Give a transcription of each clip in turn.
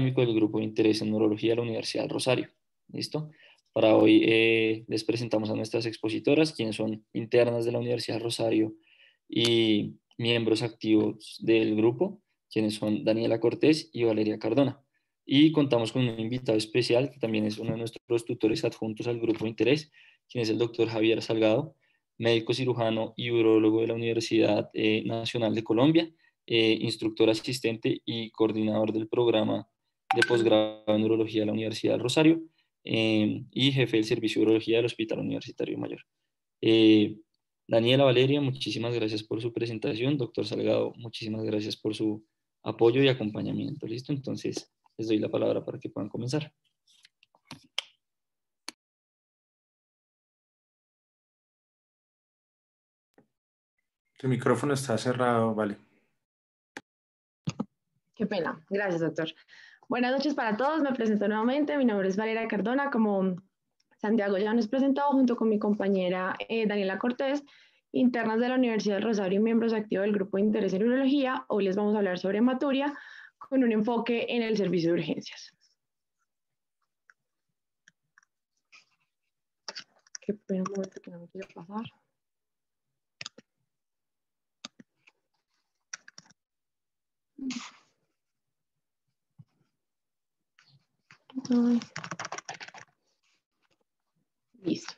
del Grupo de Interés en Neurología de la Universidad Rosario. ¿Listo? Para hoy eh, les presentamos a nuestras expositoras, quienes son internas de la Universidad Rosario y miembros activos del grupo, quienes son Daniela Cortés y Valeria Cardona. Y contamos con un invitado especial, que también es uno de nuestros tutores adjuntos al Grupo de Interés, quien es el doctor Javier Salgado, médico cirujano y urologo de la Universidad eh, Nacional de Colombia, eh, instructor asistente y coordinador del programa de posgrado en urología de la Universidad del Rosario eh, y jefe del servicio de urología del Hospital Universitario Mayor. Eh, Daniela Valeria, muchísimas gracias por su presentación. Doctor Salgado, muchísimas gracias por su apoyo y acompañamiento. Listo, entonces les doy la palabra para que puedan comenzar. El micrófono está cerrado, vale. Qué pena. Gracias, doctor. Buenas noches para todos, me presento nuevamente, mi nombre es Valera Cardona, como Santiago ya nos presentó, junto con mi compañera eh, Daniela Cortés, internas de la Universidad del Rosario y miembros activos del Grupo de Interés en Urología. Hoy les vamos a hablar sobre hematuria con un enfoque en el servicio de urgencias. Qué pena listo.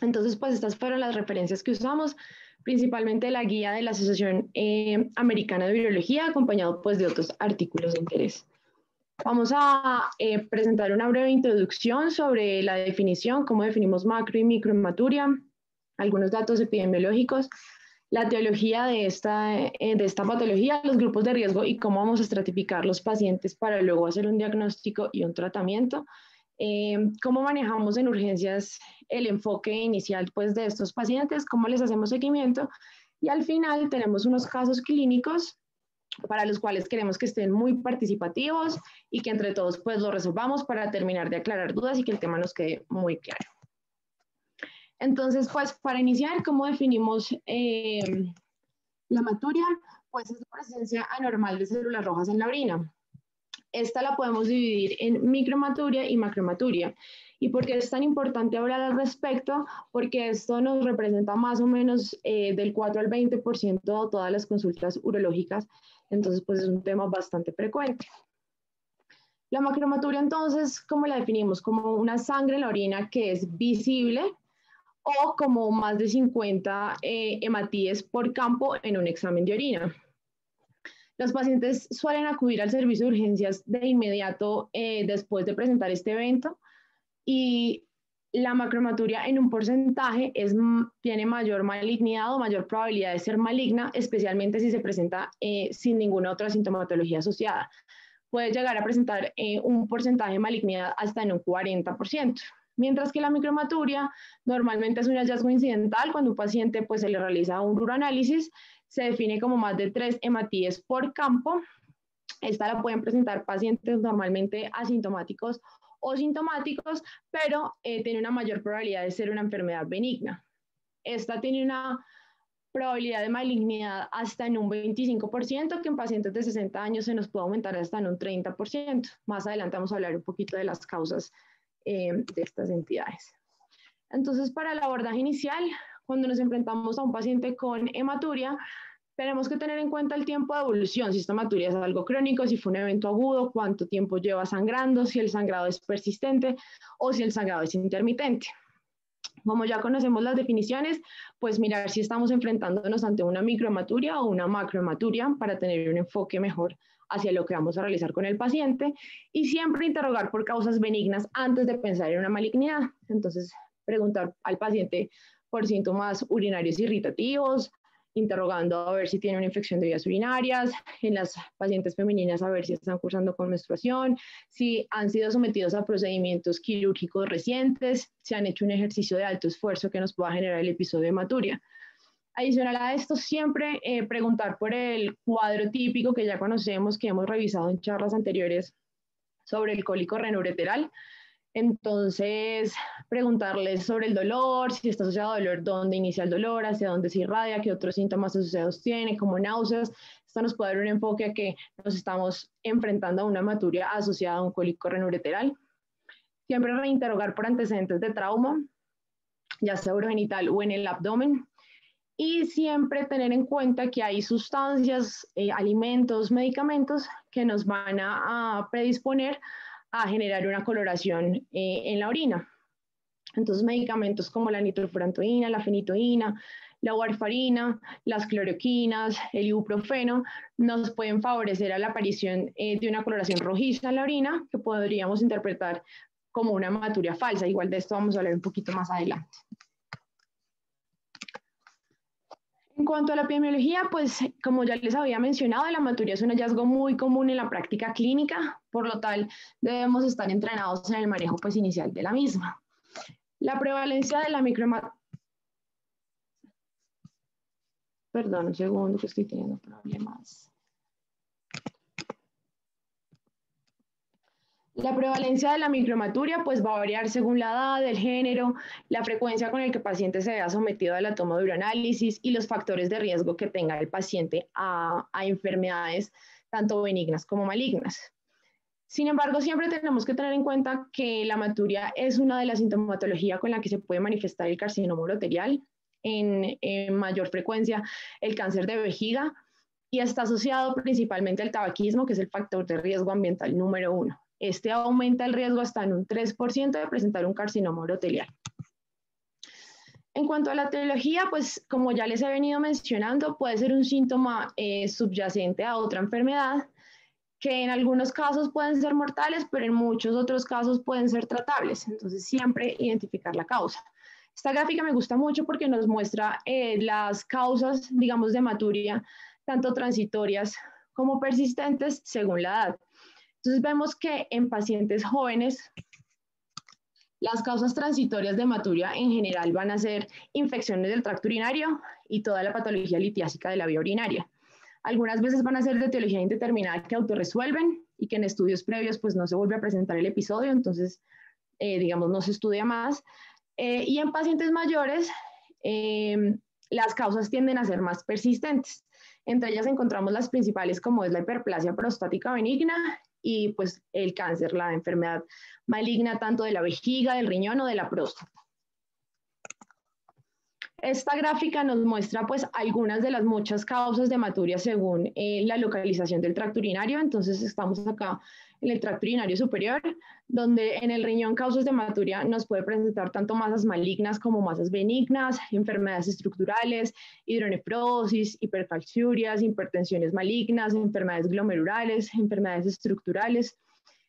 Entonces, pues estas fueron las referencias que usamos, principalmente la guía de la Asociación eh, Americana de Virología, acompañado pues de otros artículos de interés. Vamos a eh, presentar una breve introducción sobre la definición, cómo definimos macro y microhematuria, algunos datos epidemiológicos, la teología de esta, eh, de esta patología, los grupos de riesgo y cómo vamos a estratificar los pacientes para luego hacer un diagnóstico y un tratamiento. Em, ¿Cómo manejamos en urgencias el enfoque inicial pues, de estos pacientes? ¿Cómo les hacemos seguimiento? Y al final tenemos unos casos clínicos para los cuales queremos que estén muy participativos y que entre todos pues lo resolvamos para terminar de aclarar dudas y que el tema nos quede muy claro. Entonces, pues para iniciar, ¿cómo definimos eh, la maturia? Pues es la presencia anormal de células rojas en la orina. Esta la podemos dividir en micromaturia y macromaturia. ¿Y por qué es tan importante hablar al respecto? Porque esto nos representa más o menos eh, del 4 al 20% de todas las consultas urológicas. Entonces, pues es un tema bastante frecuente. La macromaturia, entonces, ¿cómo la definimos? Como una sangre en la orina que es visible, o como más de 50 eh, hematíes por campo en un examen de orina. Los pacientes suelen acudir al servicio de urgencias de inmediato eh, después de presentar este evento y la macromaturia en un porcentaje es, mm, tiene mayor malignidad o mayor probabilidad de ser maligna, especialmente si se presenta eh, sin ninguna otra sintomatología asociada. Puede llegar a presentar un porcentaje de malignidad hasta en un 40%. Mientras que la micromaturia normalmente es un hallazgo incidental cuando un paciente pues, se le realiza un uroanálisis, se define como más de tres hematíes por campo. Esta la pueden presentar pacientes normalmente asintomáticos o sintomáticos, pero eh, tiene una mayor probabilidad de ser una enfermedad benigna. Esta tiene una probabilidad de malignidad hasta en un 25%, que en pacientes de 60 años se nos puede aumentar hasta en un 30%. Más adelante vamos a hablar un poquito de las causas eh, de estas entidades. Entonces, para la abordaje inicial, cuando nos enfrentamos a un paciente con hematuria, tenemos que tener en cuenta el tiempo de evolución, si esta hematuria es algo crónico, si fue un evento agudo, cuánto tiempo lleva sangrando, si el sangrado es persistente o si el sangrado es intermitente. Como ya conocemos las definiciones, pues mirar si estamos enfrentándonos ante una microhematuria o una macrohematuria para tener un enfoque mejor hacia lo que vamos a realizar con el paciente y siempre interrogar por causas benignas antes de pensar en una malignidad. Entonces, preguntar al paciente por síntomas urinarios irritativos, interrogando a ver si tiene una infección de vías urinarias, en las pacientes femeninas a ver si están cursando con menstruación, si han sido sometidos a procedimientos quirúrgicos recientes, si han hecho un ejercicio de alto esfuerzo que nos pueda generar el episodio de hematuria. Adicional a esto, siempre eh, preguntar por el cuadro típico que ya conocemos, que hemos revisado en charlas anteriores sobre el cólico ureteral. Entonces, preguntarles sobre el dolor, si está asociado a dolor, dónde inicia el dolor, hacia dónde se irradia, qué otros síntomas asociados tiene, como náuseas. Esto nos puede dar un enfoque a que nos estamos enfrentando a una hematuria asociada a un cólico ureteral. Siempre reinterrogar por antecedentes de trauma, ya sea urogenital o en el abdomen y siempre tener en cuenta que hay sustancias, eh, alimentos, medicamentos que nos van a, predisponer a generar una coloración eh, en la orina. Entonces, medicamentos como la nitrofurantoína, la fenitoína, la warfarina, las cloroquinas, el ibuprofeno, nos pueden favorecer a la aparición eh, de una coloración rojiza en la orina que podríamos interpretar como una hematuria falsa. Igual de esto vamos a hablar un poquito más adelante. En cuanto a la epidemiología, pues como ya les había mencionado, la maturidad es un hallazgo muy común en la práctica clínica, por lo tal debemos estar entrenados en el manejo pues, inicial de la misma. La prevalencia de la microhematuria Perdón, un segundo que estoy teniendo problemas. La prevalencia de la micromaturia pues va a variar según la edad, el género, la frecuencia con el que el paciente se vea sometido a la toma de uroanálisis y los factores de riesgo que tenga el paciente a, enfermedades tanto benignas como malignas. Sin embargo, siempre tenemos que tener en cuenta que la maturia es una de las sintomatologías con la que se puede manifestar el carcinoma uroterial en mayor frecuencia, el cáncer de vejiga y está asociado principalmente al tabaquismo, que es el factor de riesgo ambiental número uno. Este aumenta el riesgo hasta en un 3% de presentar un carcinoma urotelial. En cuanto a la teología, pues como ya les he venido mencionando, puede ser un síntoma eh, subyacente a otra enfermedad, que en algunos casos pueden ser mortales, pero en muchos otros casos pueden ser tratables. Entonces, siempre identificar la causa. Esta gráfica me gusta mucho porque nos muestra eh, las causas, digamos, de maturidad, tanto transitorias como persistentes según la edad. Entonces vemos que en pacientes jóvenes las causas transitorias de hematuria en general van a ser infecciones del tracto urinario y toda la patología litiásica de la vía urinaria. Algunas veces van a ser de teología indeterminada que autorresuelven y que en estudios previos pues no se vuelve a presentar el episodio, entonces eh, digamos no se estudia más. Eh, y en pacientes mayores em, las causas tienden a ser más persistentes. Entre ellas encontramos las principales como es la hiperplasia prostática benigna y pues el cáncer, la enfermedad maligna tanto de la vejiga, del riñón o de la próstata. Esta gráfica nos muestra pues algunas de las muchas causas de hematuria según eh, la localización del tracto urinario, entonces estamos acá en el tracto urinario superior, donde en el riñón causas de hematuria nos puede presentar tanto masas malignas como masas benignas, enfermedades estructurales, hidronefrosis, hipercalciurias, hipertensiones malignas, enfermedades glomerulares, enfermedades estructurales.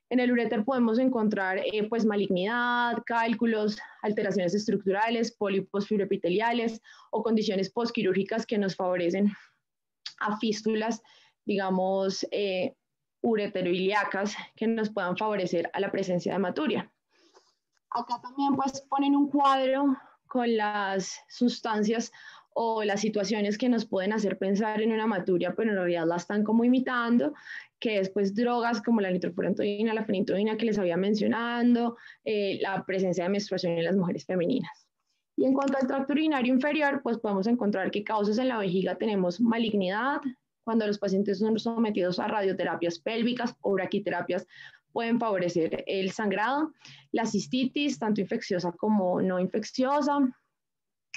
En el ureter podemos encontrar eh, pues malignidad, cálculos, alteraciones estructurales, pólipos fibroepiteliales o condiciones posquirúrgicas que nos favorecen a fístulas, digamos, eh, ureteroiliacas que nos puedan favorecer a la presencia de maturia. Acá también pues ponen un cuadro con las sustancias o las situaciones que nos pueden hacer pensar en una hematuria, pero en realidad la están como imitando, que es pues drogas como la nitrofurantoina, la fenitoína que les había mencionado, eh, la presencia de menstruación en las mujeres femeninas. Y en cuanto al tracto urinario inferior, pues podemos encontrar que causas en la vejiga tenemos malignidad, cuando los pacientes son sometidos a radioterapias pélvicas o braquiterapias pueden favorecer el sangrado, la cistitis, tanto infecciosa como no infecciosa,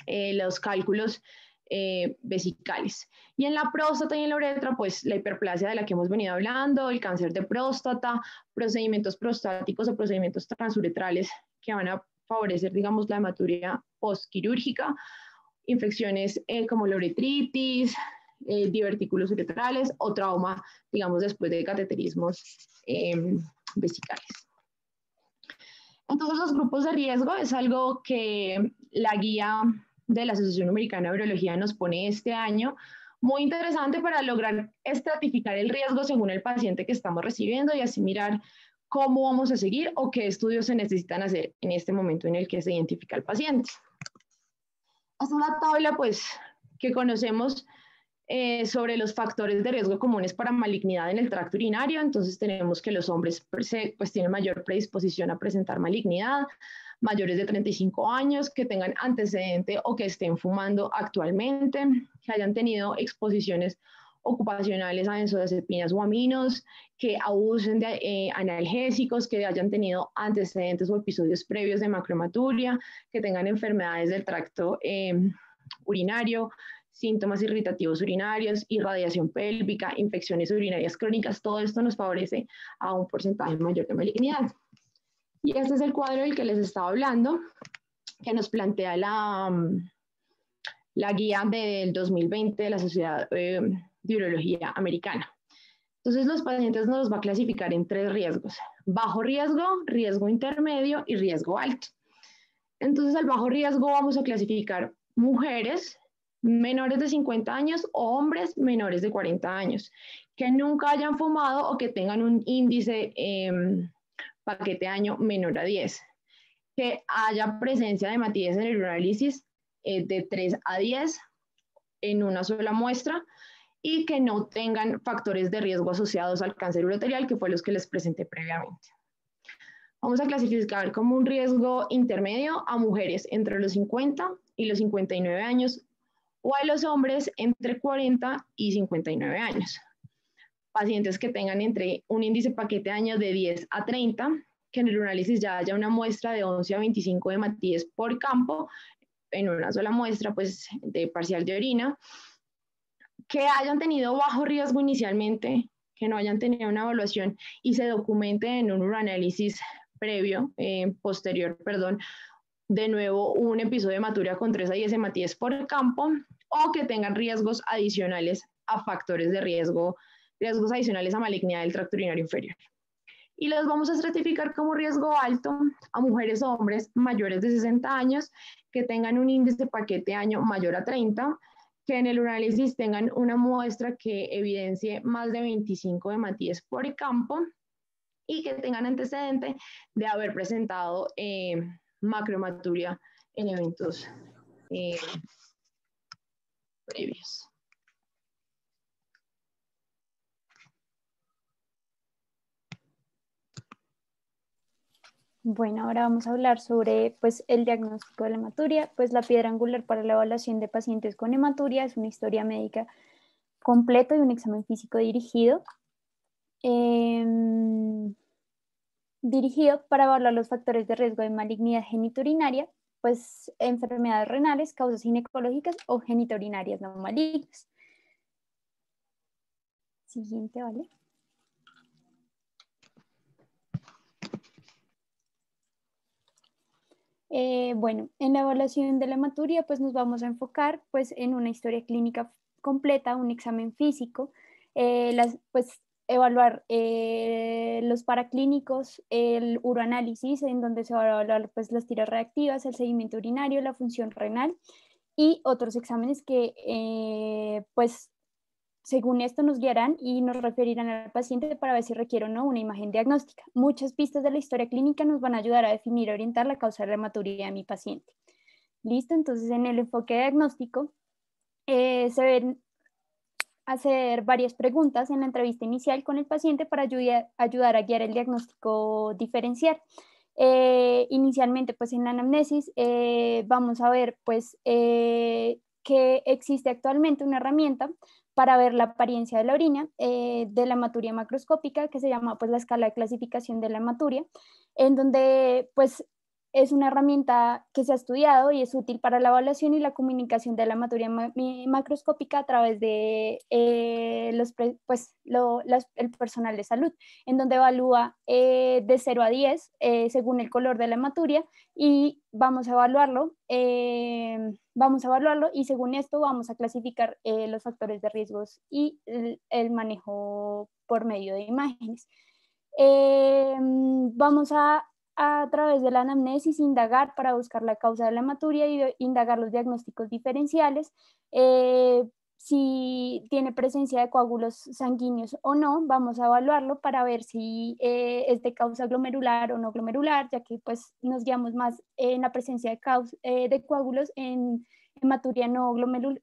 eh, los cálculos eh, vesicales. Y en la próstata y en la uretra, pues la hiperplasia de la que hemos venido hablando, el cáncer de próstata, procedimientos prostáticos o procedimientos transuretrales que van a favorecer, digamos, la hematuria postquirúrgica, infecciones eh, como la uretritis, eh, divertículos uretrales o trauma, digamos, después de cateterismos eh, vesicales. Entonces, los grupos de riesgo es algo que la guía de la Asociación Americana de Urología nos pone este año, muy interesante para lograr estratificar el riesgo según el paciente que estamos recibiendo y así mirar cómo vamos a seguir o qué estudios se necesitan hacer en este momento en el que se identifica el paciente. Esta es la tabla pues, que conocemos eh, sobre los factores de riesgo comunes para malignidad en el tracto urinario. Entonces tenemos que los hombres pues, pues tienen mayor predisposición a presentar malignidad, mayores de 35 años, que tengan antecedente o que estén fumando actualmente, que hayan tenido exposiciones ocupacionales a benzodiazepinas o aminos, que abusen de eh, analgésicos, que hayan tenido antecedentes o episodios previos de macromaturia, que tengan enfermedades del tracto eh, urinario, síntomas irritativos urinarios, irradiación pélvica, infecciones urinarias crónicas, todo esto nos favorece a un porcentaje mayor de malignidad. Y este es el cuadro del que les estaba hablando, que nos plantea la, mm, la guía del 2020 de la Sociedad eh, de Urología Americana. Entonces los pacientes nos va a clasificar en tres riesgos, bajo riesgo, riesgo intermedio y riesgo alto. Entonces al bajo riesgo vamos a clasificar mujeres menores de 50 años o hombres menores de 40 años, que nunca hayan fumado o que tengan un índice eh, paquete año menor a 10, que haya presencia de matiz en el análisis eh, de 3 a 10 en una sola muestra y que no tengan factores de riesgo asociados al cáncer urotelial, que fue los que les presenté previamente. Vamos a clasificar como un riesgo intermedio a mujeres entre los 50 y los 59 años o a los hombres entre 40 y 59 años. Pacientes que tengan entre un índice paquete de años de 10 a 30, que en el análisis ya haya una muestra de 11 a 25 de hematíes por campo, en una sola muestra, pues de parcial de orina, que hayan tenido bajo riesgo inicialmente, que no hayan tenido una evaluación y se documente en un análisis previo, eh, posterior, perdón, de nuevo un episodio de maturidad con 3 a 10 hematíes por campo o que tengan riesgos adicionales a factores de riesgo, riesgos adicionales a malignidad del tracto urinario inferior. Y los vamos a estratificar como riesgo alto a mujeres o hombres mayores de 60 años que tengan un índice de paquete año mayor a 30, que en el análisis tengan una muestra que evidencie más de 25 hematíes por campo y que tengan antecedente de haber presentado eh, macrohematuria en eventos eh, previos. Bueno, ahora vamos a hablar sobre pues, el diagnóstico de la hematuria. Pues la piedra angular para la evaluación de pacientes con hematuria es una historia médica completa y un examen físico dirigido. Em, dirigido para evaluar los factores de riesgo de malignidad geniturinaria, pues enfermedades renales, causas ginecológicas o geniturinarias no malignas. Siguiente, ¿vale? Eh, bueno, en la evaluación de la hematuria, pues nos vamos a enfocar pues, en una historia clínica completa, un examen físico, eh, las, pues evaluar eh, los paraclínicos, el uroanálisis, en donde se va a evaluar pues, las tiras reactivas, el seguimiento urinario, la función renal y otros exámenes que eh, pues según esto nos guiarán y nos referirán al paciente para ver si requiere o no una imagen diagnóstica. Muchas pistas de la historia clínica nos van a ayudar a definir y orientar la causa de hematuria de mi paciente. Listo, entonces en el enfoque diagnóstico eh, se ven hacer varias preguntas en la entrevista inicial con el paciente para ayudar, a guiar el diagnóstico diferencial. Eh, inicialmente, pues en la anamnesis eh, vamos a ver pues eh, que existe actualmente una herramienta para ver la apariencia de la orina de la hematuria macroscópica que se llama pues la escala de clasificación de la hematuria, en donde pues es una herramienta que se ha estudiado y es útil para la evaluación y la comunicación de la materia macroscópica a través de eh, los pues, el personal de salud, en donde evalúa eh, de 0 a 10 eh, según el color de la hematuria y vamos a evaluarlo, vamos a evaluarlo y según esto vamos a clasificar los factores de riesgos y el, el manejo por medio de imágenes. vamos a a través de la anamnesis indagar para buscar la causa de la hematuria y indagar los diagnósticos diferenciales, eh, si tiene presencia de coágulos sanguíneos o no, vamos a evaluarlo para ver si eh, es de causa glomerular o no glomerular, ya que pues nos guiamos más en la presencia de, eh, de coágulos en hematuria no,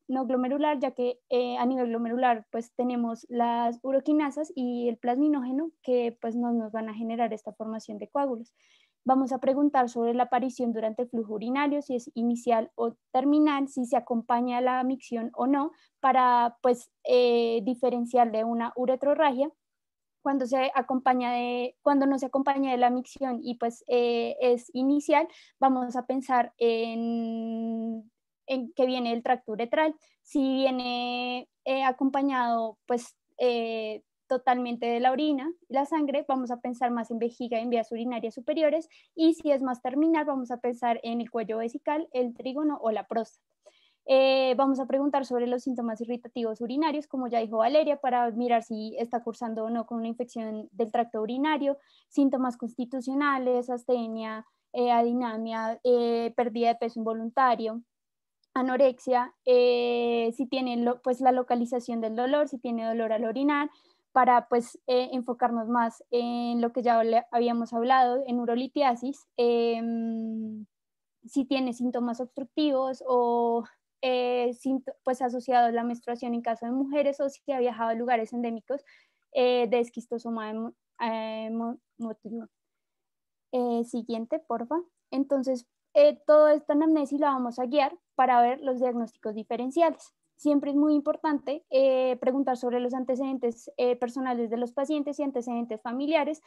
no glomerular, ya que a nivel glomerular pues tenemos las uroquinasas y el plasminógeno que pues no nos van a generar esta formación de coágulos. Vamos a preguntar sobre la aparición durante el flujo urinario, si es inicial o terminal, si se acompaña a la micción o no, para pues eh, diferenciar de una uretrorragia. Cuando, se acompaña de, cuando no se acompaña de la micción y pues eh, es inicial, vamos a pensar en, en que viene el tracto uretral. Si viene eh, acompañado pues totalmente de la orina, la sangre, vamos a pensar más en vejiga, en vías urinarias superiores, y si es más terminal, vamos a pensar en el cuello vesical, el trígono o la próstata. Eh, vamos a preguntar sobre los síntomas irritativos urinarios, como ya dijo Valeria, para mirar si está cursando o no con una infección del tracto urinario, síntomas constitucionales, astenia, eh, adinamia, eh, pérdida de peso involuntario, anorexia, si tiene pues la localización del dolor, si tiene dolor al orinar, para pues eh, enfocarnos más en lo que ya habíamos hablado, en urolitiasis, em, si tiene síntomas obstructivos o eh, pues asociados a la menstruación en caso de mujeres o si ha viajado a lugares endémicos eh, de esquistosoma Eh, siguiente, porfa. Entonces, toda esta anamnesis la vamos a guiar para ver los diagnósticos diferenciales siempre es muy importante eh, preguntar sobre los antecedentes eh, personales de los pacientes y antecedentes familiares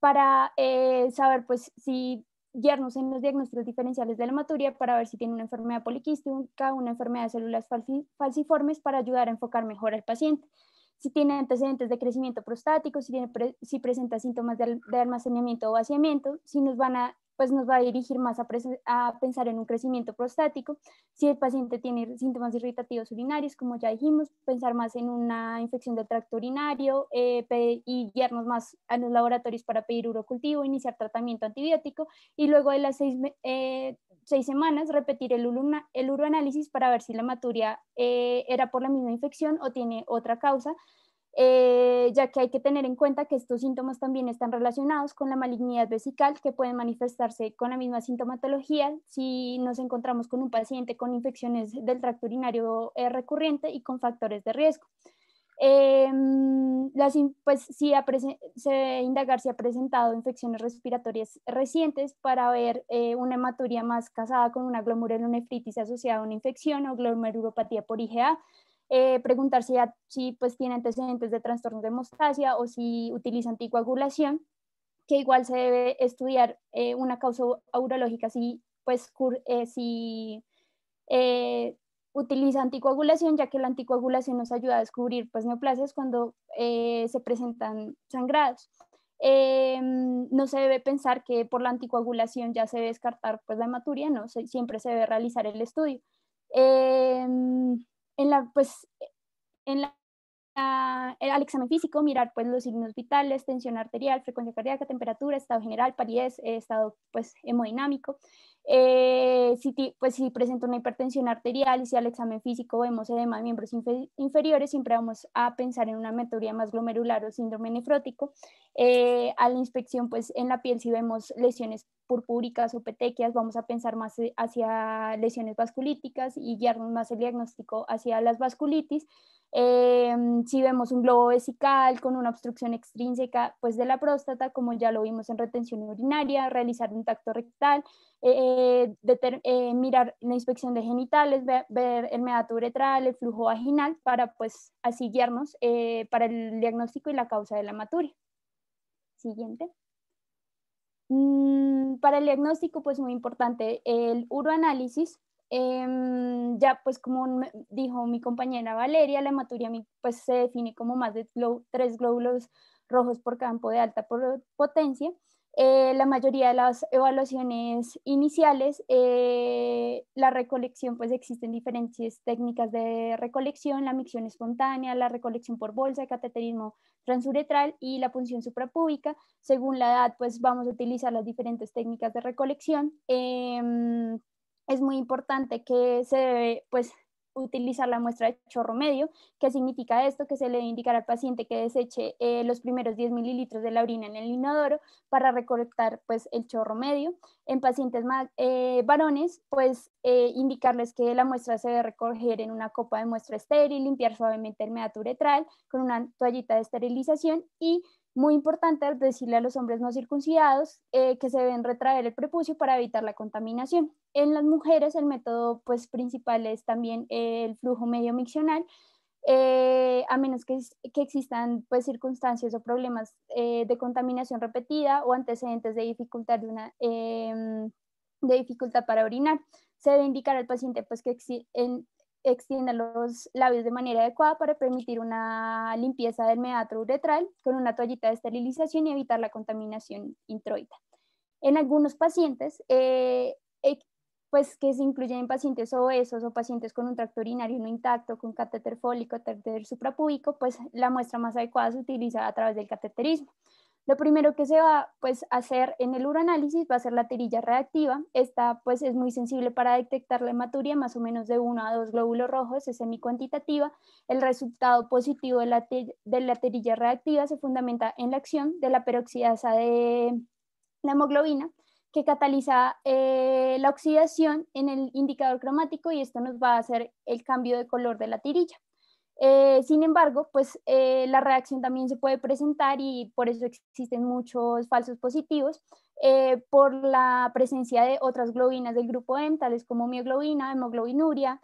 para eh, saber pues si guiarnos en los diagnósticos diferenciales de la hematuria para ver si tiene una enfermedad poliquística, una enfermedad de células falciformes para ayudar a enfocar mejor al paciente. Si tiene antecedentes de crecimiento prostático, si, tiene si presenta síntomas de almacenamiento o vaciamiento, si nos van a pues nos va a dirigir más a, pensar en un crecimiento prostático. Si el paciente tiene síntomas irritativos urinarios, como ya dijimos, pensar más en una infección del tracto urinario eh, y guiarnos más a los laboratorios para pedir urocultivo, iniciar tratamiento antibiótico y luego de las seis, eh, semanas repetir el, el uroanálisis para ver si la maturia eh, era por la misma infección o tiene otra causa. Eh, ya que hay que tener en cuenta que estos síntomas también están relacionados con la malignidad vesical que pueden manifestarse con la misma sintomatología si nos encontramos con un paciente con infecciones del tracto urinario eh, recurrente y con factores de riesgo. Eh, las, pues, si se indagar si ha presentado infecciones respiratorias recientes para ver eh, una hematuria más casada con una glomerulonefritis asociada a una infección o glomerulopatía por IgA, eh, preguntar si, si pues tiene antecedentes de trastornos de hemostasia o si utiliza anticoagulación, que igual se debe estudiar eh, una causa urológica si, pues, eh, utiliza anticoagulación, ya que la anticoagulación nos ayuda a descubrir pues, neoplasias cuando se presentan sangrados. no se debe pensar que por la anticoagulación ya se debe descartar pues, la hematuria, no, siempre se debe realizar el estudio. Eh, en la, pues, en la, ah, al examen físico, mirar pues, los signos vitales, tensión arterial, frecuencia cardíaca, temperatura, estado general, palidez, eh, estado pues, hemodinámico. Eh, si, pues, si presenta una hipertensión arterial y si al examen físico vemos edema de miembros inferiores, siempre vamos a pensar en una metodología más glomerular o síndrome nefrótico. Eh, a la inspección, pues en la piel, si vemos lesiones purpúricas o petequias, vamos a pensar más eh, hacia lesiones vasculíticas y guiarnos más el diagnóstico hacia las vasculitis. si vemos un globo vesical con una obstrucción extrínseca pues de la próstata, como ya lo vimos en retención urinaria, realizar un tacto rectal, eh, eh, mirar la inspección de genitales, ver, el medato uretral, el flujo vaginal, para pues así guiarnos eh, para el diagnóstico y la causa de la maturia. Siguiente. Mm, para el diagnóstico, pues muy importante, el uroanálisis, em, ya pues como dijo mi compañera Valeria, la hematuria pues se define como más de tres glóbulos rojos por campo de alta potencia eh, la mayoría de las evaluaciones iniciales, eh, la recolección, pues existen diferentes técnicas de recolección, la micción espontánea, la recolección por bolsa, cateterismo transuretral y la punción suprapúbica. Según la edad, pues vamos a utilizar las diferentes técnicas de recolección. Em, es muy importante que se debe, pues utilizar la muestra de chorro medio. ¿Qué significa esto? Que se le debe indicar al paciente que deseche eh, los primeros 10 mililitros de la orina en el inodoro para recolectar pues, el chorro medio. En pacientes más, eh, varones, pues eh, indicarles que la muestra se debe recoger en una copa de muestra estéril, limpiar suavemente el meato uretral con una toallita de esterilización y muy importante decirle a los hombres no circuncidados eh, que se deben retraer el prepucio para evitar la contaminación. En las mujeres el método pues, principal es también eh, el flujo medio miccional, eh, a menos que, que, existan pues, circunstancias o problemas de contaminación repetida o antecedentes de dificultad, de, una, em, de dificultad para orinar. Se debe indicar al paciente pues, que, en, extienda los labios de manera adecuada para permitir una limpieza del meatro uretral con una toallita de esterilización y evitar la contaminación introita. En algunos pacientes, eh, eh, pues que se incluyen en pacientes obesos o pacientes con un tracto urinario no intacto, con catéter fólico, catéter suprapúbico, pues la muestra más adecuada se utiliza a través del cateterismo. Lo primero que se va pues, a hacer en el uroanálisis va a ser la tirilla reactiva. Esta pues, es muy sensible para detectar la hematuria, más o menos de uno a dos glóbulos rojos, es semicuantitativa. El resultado positivo de la, de la reactiva se fundamenta en la acción de la peroxidasa de la hemoglobina, que cataliza eh, la oxidación en el indicador cromático y esto nos va a hacer el cambio de color de la tirilla. Eh, sin embargo, pues eh, la reacción también se puede presentar y por eso existen muchos falsos positivos eh, por la presencia de otras globinas del grupo M, tales como mioglobina, hemoglobinuria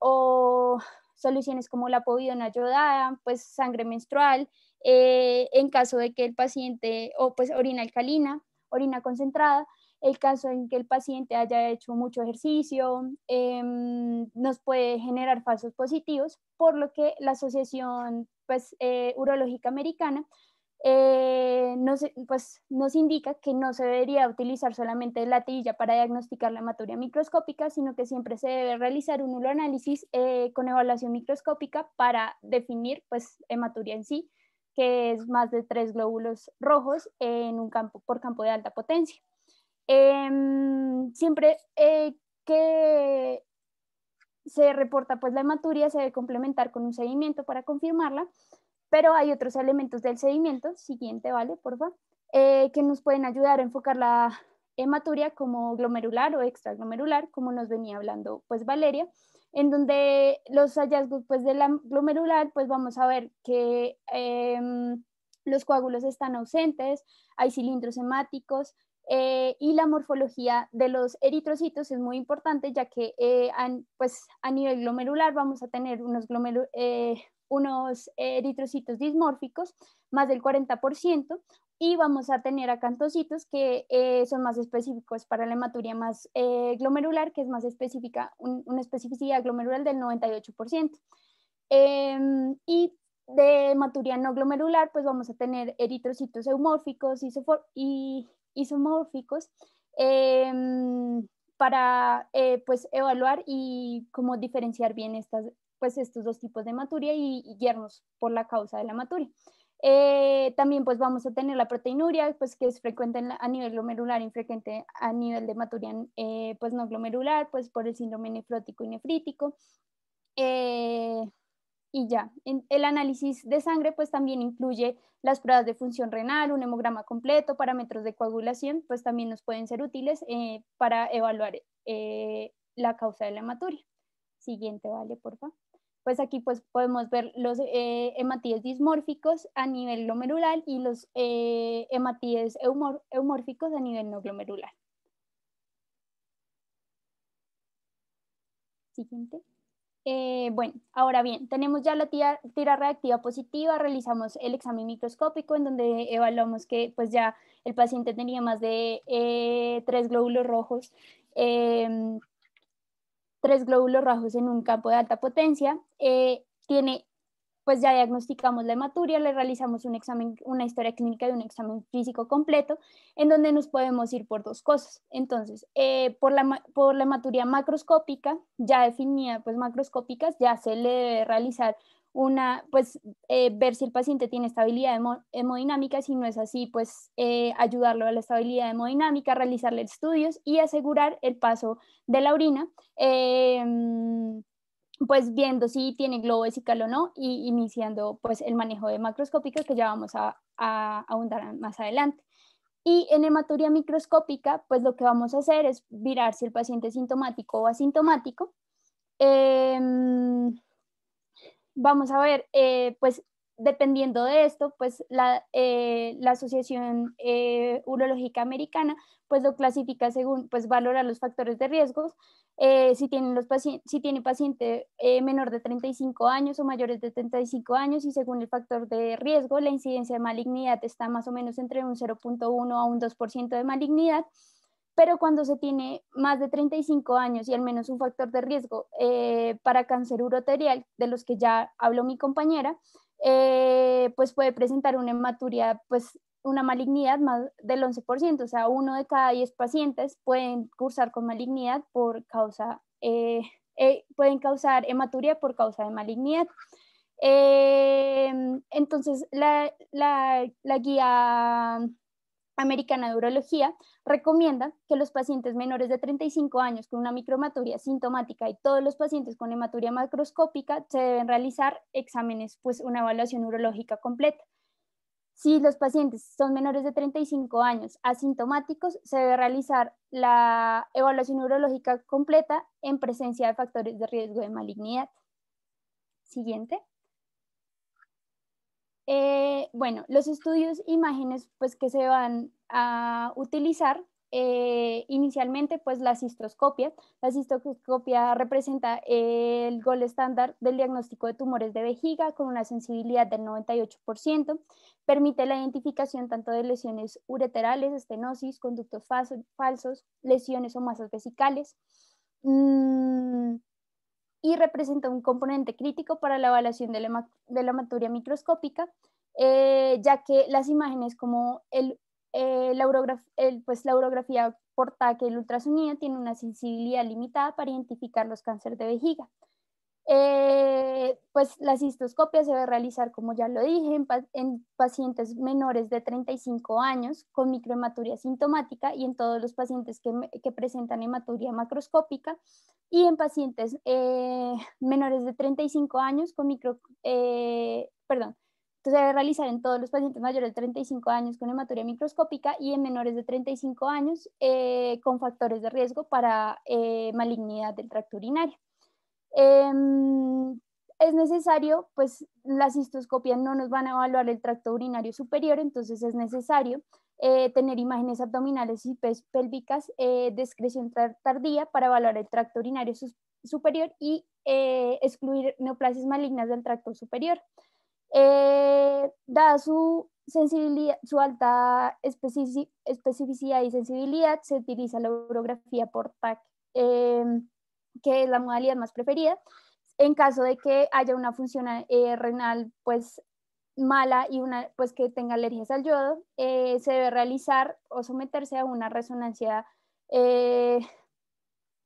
o soluciones como la povidona yodada, pues sangre menstrual, en caso de que el paciente o pues orina alcalina, orina concentrada, el caso en que el paciente haya hecho mucho ejercicio, em, nos puede generar falsos positivos, por lo que la Asociación pues, eh, Urológica Americana eh, nos, pues, nos indica que no se debería utilizar solamente la tirilla para diagnosticar la hematuria microscópica, sino que siempre se debe realizar un uroanálisis eh, con evaluación microscópica para definir pues, hematuria en sí, que es más de tres glóbulos rojos en un campo, por campo de alta potencia. Em, siempre eh, que se reporta pues la hematuria se debe complementar con un seguimiento para confirmarla, pero hay otros elementos del seguimiento, siguiente, ¿vale? Por favor, eh, que nos pueden ayudar a enfocar la hematuria como glomerular o extraglomerular, como nos venía hablando pues Valeria, en donde los hallazgos pues de la glomerular pues vamos a ver que em, los coágulos están ausentes, hay cilindros hemáticos, eh, y la morfología de los eritrocitos es muy importante ya que eh, pues, a nivel glomerular vamos a tener unos, eh, unos eritrocitos dismórficos, más del 40%, y vamos a tener acantocitos que son más específicos para la hematuria más glomerular, que es más específica, una especificidad glomerular del 98%. Em, y de hematuria no glomerular, pues vamos a tener eritrocitos eumórficos, y isomórficos em, para eh, pues evaluar y como diferenciar bien estas, pues estos dos tipos de maturia y, guiarnos por la causa de la maturia. Eh, también pues vamos a tener la proteinuria, pues que es frecuente a nivel glomerular, infrecuente a nivel de maturia eh, pues no glomerular, pues por el síndrome nefrótico y nefrítico y ya. el análisis de sangre pues también incluye las pruebas de función renal, un hemograma completo, parámetros de coagulación, pues también nos pueden ser útiles eh, para evaluar eh, la causa de la hematuria. Siguiente, vale, por favor. Pues aquí pues podemos ver los eh, hematíes dismórficos a nivel glomerular y los eh, hematíes eumórficos a nivel no glomerular. Siguiente. Eh, bueno, ahora bien, tenemos ya la tira, reactiva positiva, realizamos el examen microscópico en donde evaluamos que pues ya el paciente tenía más de eh, tres glóbulos rojos, em, tres glóbulos rojos en un campo de alta potencia, eh, tiene pues ya diagnosticamos la hematuria, le realizamos un examen, una historia clínica de un examen físico completo, en donde nos podemos ir por dos cosas. Entonces, eh, por, la, por la hematuria macroscópica, ya definida, pues macroscópicas, ya se le debe realizar una, pues eh, ver si el paciente tiene estabilidad hemodinámica, si no es así, pues eh, ayudarlo a la estabilidad hemodinámica, realizarle estudios y asegurar el paso de la orina. Eh, pues viendo si tiene globo vesical o no y iniciando pues el manejo de macroscópica que ya vamos a, abundar más adelante. Y en hematuria microscópica, pues lo que vamos a hacer es mirar si el paciente es sintomático o asintomático. Em, vamos a ver, eh, pues dependiendo de esto, pues la, eh, la Asociación eh, Urológica Americana pues lo clasifica según, pues valora los factores de riesgos, eh, si, tienen los si tiene paciente menor de 35 años o mayores de 35 años y según el factor de riesgo, la incidencia de malignidad está más o menos entre un 0.1 a un 2% de malignidad, pero cuando se tiene más de 35 años y al menos un factor de riesgo para cáncer uroterial, de los que ya habló mi compañera, eh, pues puede presentar una hematuria, pues una malignidad más del 11%, o sea, uno de cada 10 pacientes pueden cursar con malignidad por causa, eh, eh, pueden causar hematuria por causa de malignidad. entonces, la, la, la guía americana de urología recomienda que los pacientes menores de 35 años con una micromaturia sintomática y todos los pacientes con hematuria macroscópica se deben realizar exámenes, pues una evaluación urológica completa. Si los pacientes son menores de 35 años asintomáticos, se debe realizar la evaluación urológica completa en presencia de factores de riesgo de malignidad. Siguiente. Eh, bueno, los estudios e imágenes pues, que se van a utilizar eh, inicialmente pues la cistoscopia. La cistoscopia representa el gol estándar del diagnóstico de tumores de vejiga con una sensibilidad del 98%. Permite la identificación tanto de lesiones ureterales, estenosis, conductos falsos, lesiones o masas vesicales. Mm, y representa un componente crítico para la evaluación de la, de microscópica, eh, ya que las imágenes como eh, la, el, pues, urografía portátil, que el ultrasonido tiene una sensibilidad limitada para identificar los cánceres de vejiga. Eh, pues la cistoscopia se debe realizar, como ya lo dije, en, pacientes menores de 35 años con microhematuria sintomática y en todos los pacientes que, presentan hematuria macroscópica y en pacientes eh, menores de 35 años con micro, eh, perdón, se debe realizar en todos los pacientes mayores de 35 años con hematuria microscópica y en menores de 35 años con factores de riesgo para malignidad del tracto urinario. Em, es necesario, pues las histoscopias no nos van a evaluar el tracto urinario superior, entonces es necesario eh, tener imágenes abdominales y pélvicas, eh, de excreción tardía para evaluar el tracto urinario superior y eh, excluir neoplasias malignas del tracto superior. dada su sensibilidad, su alta especificidad y sensibilidad, se utiliza la urografía por TAC em, que es la modalidad más preferida. En caso de que haya una función eh, renal pues mala y una pues que tenga alergias al yodo, eh, se debe realizar o someterse a una resonancia, eh,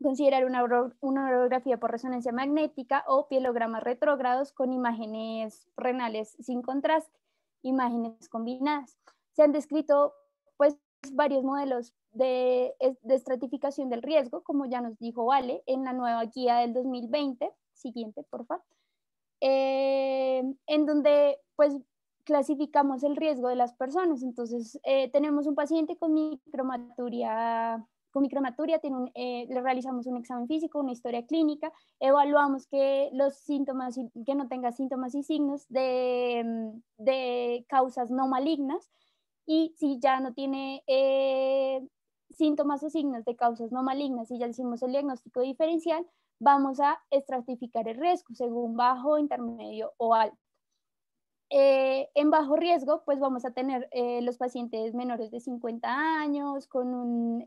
considerar una, una, orografía por resonancia magnética o pielogramas retrógrados con imágenes renales sin contraste, imágenes combinadas. Se han descrito varios modelos de, estratificación del riesgo, como ya nos dijo Vale, en la nueva guía del 2020, siguiente, por favor, eh, en donde pues clasificamos el riesgo de las personas. Entonces, eh, tenemos un paciente con micromaturia, con micromaturia eh, le realizamos un examen físico, una historia clínica, evaluamos que los síntomas, que no tenga síntomas y signos de causas no malignas, y si ya no tiene eh, síntomas o signos de causas no malignas, y ya hicimos el diagnóstico diferencial, vamos a estratificar el riesgo según bajo, intermedio o alto. Eh, en bajo riesgo, pues vamos a tener eh, los pacientes menores de 50 años, con un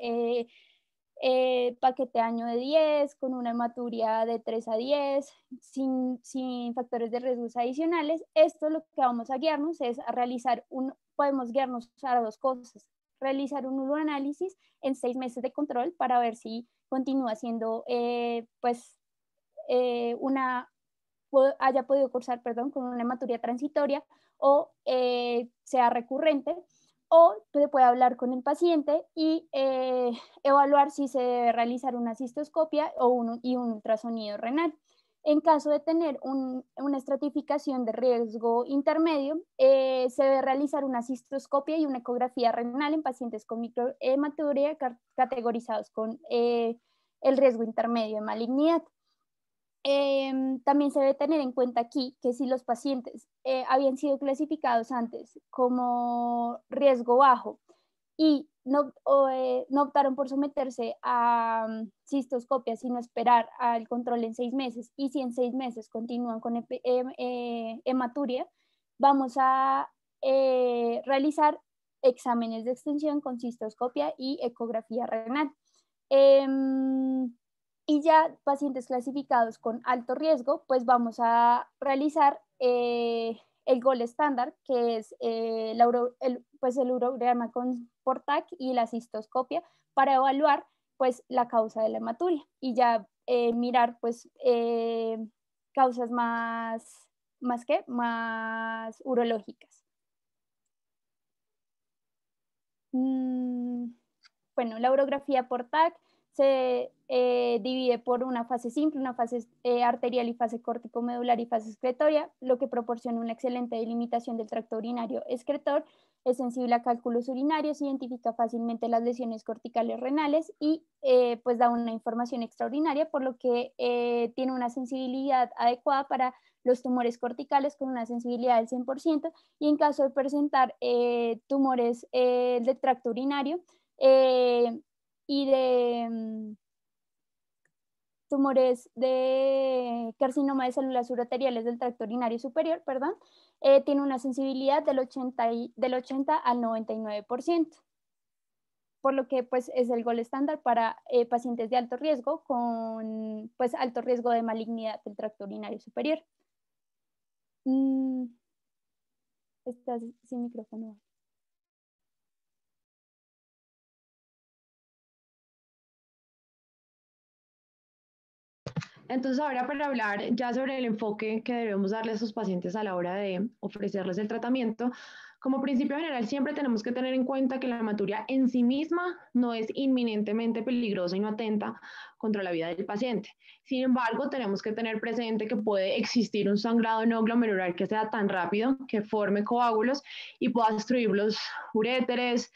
paquete año de 10, con una hematuria de 3 a 10, sin, sin factores de riesgos adicionales. Esto lo que vamos a guiarnos es a realizar un podemos guiarnos a dos cosas. Realizar un nulo análisis en seis meses de control para ver si continúa siendo, eh, pues, eh, una, haya podido cursar, perdón, con una hematuria transitoria o eh, sea recurrente, o se puede hablar con el paciente y evaluar si se debe realizar una cistoscopia o un, y un ultrasonido renal. En caso de tener una estratificación de riesgo intermedio, eh, se debe realizar una cistoscopia y una ecografía renal en pacientes con microhematuria categorizados con eh, el riesgo intermedio de malignidad. Em, también se debe tener en cuenta aquí que si los pacientes eh, habían sido clasificados antes como riesgo bajo y eh, no, optaron por someterse a mm, cistoscopia, sino esperar al control en seis meses. Y si en seis meses continúan con eh, eh, hematuria, vamos a realizar exámenes de extensión con cistoscopia y ecografía renal. Em, y ya pacientes clasificados con alto riesgo, pues vamos a realizar el gol estándar, que es eh, el, pues, el urograma con Portac y la cistoscopia, para evaluar pues la causa de la hematuria y ya eh, mirar pues eh, causas más, más más urológicas. Mm, bueno, la urografía por TAC se eh, divide por una fase simple, una fase eh, arterial y fase medular y fase excretoria, lo que proporciona una excelente delimitación del tracto urinario excretor, es sensible a cálculos urinarios, identifica fácilmente las lesiones corticales renales y eh, pues da una información extraordinaria, por lo que tiene una sensibilidad adecuada para los tumores corticales con una sensibilidad del 100% y en caso de presentar tumores del tracto urinario, y de mm, tumores de carcinoma de células ureteriales del tracto urinario superior, perdón, eh, tiene una sensibilidad del 80, al 99%, por lo que pues, es el gol estándar para eh, pacientes de alto riesgo con pues, alto riesgo de malignidad del tracto urinario superior. Mm. sin micrófono. Entonces, ahora para hablar ya sobre el enfoque que debemos darle a esos pacientes a la hora de ofrecerles el tratamiento, como principio general siempre tenemos que tener en cuenta que la hematuria en sí misma no es inminentemente peligrosa y no atenta contra la vida del paciente. Sin embargo, tenemos que tener presente que puede existir un sangrado no glomerular que sea tan rápido que forme coágulos y pueda destruir los uréteres,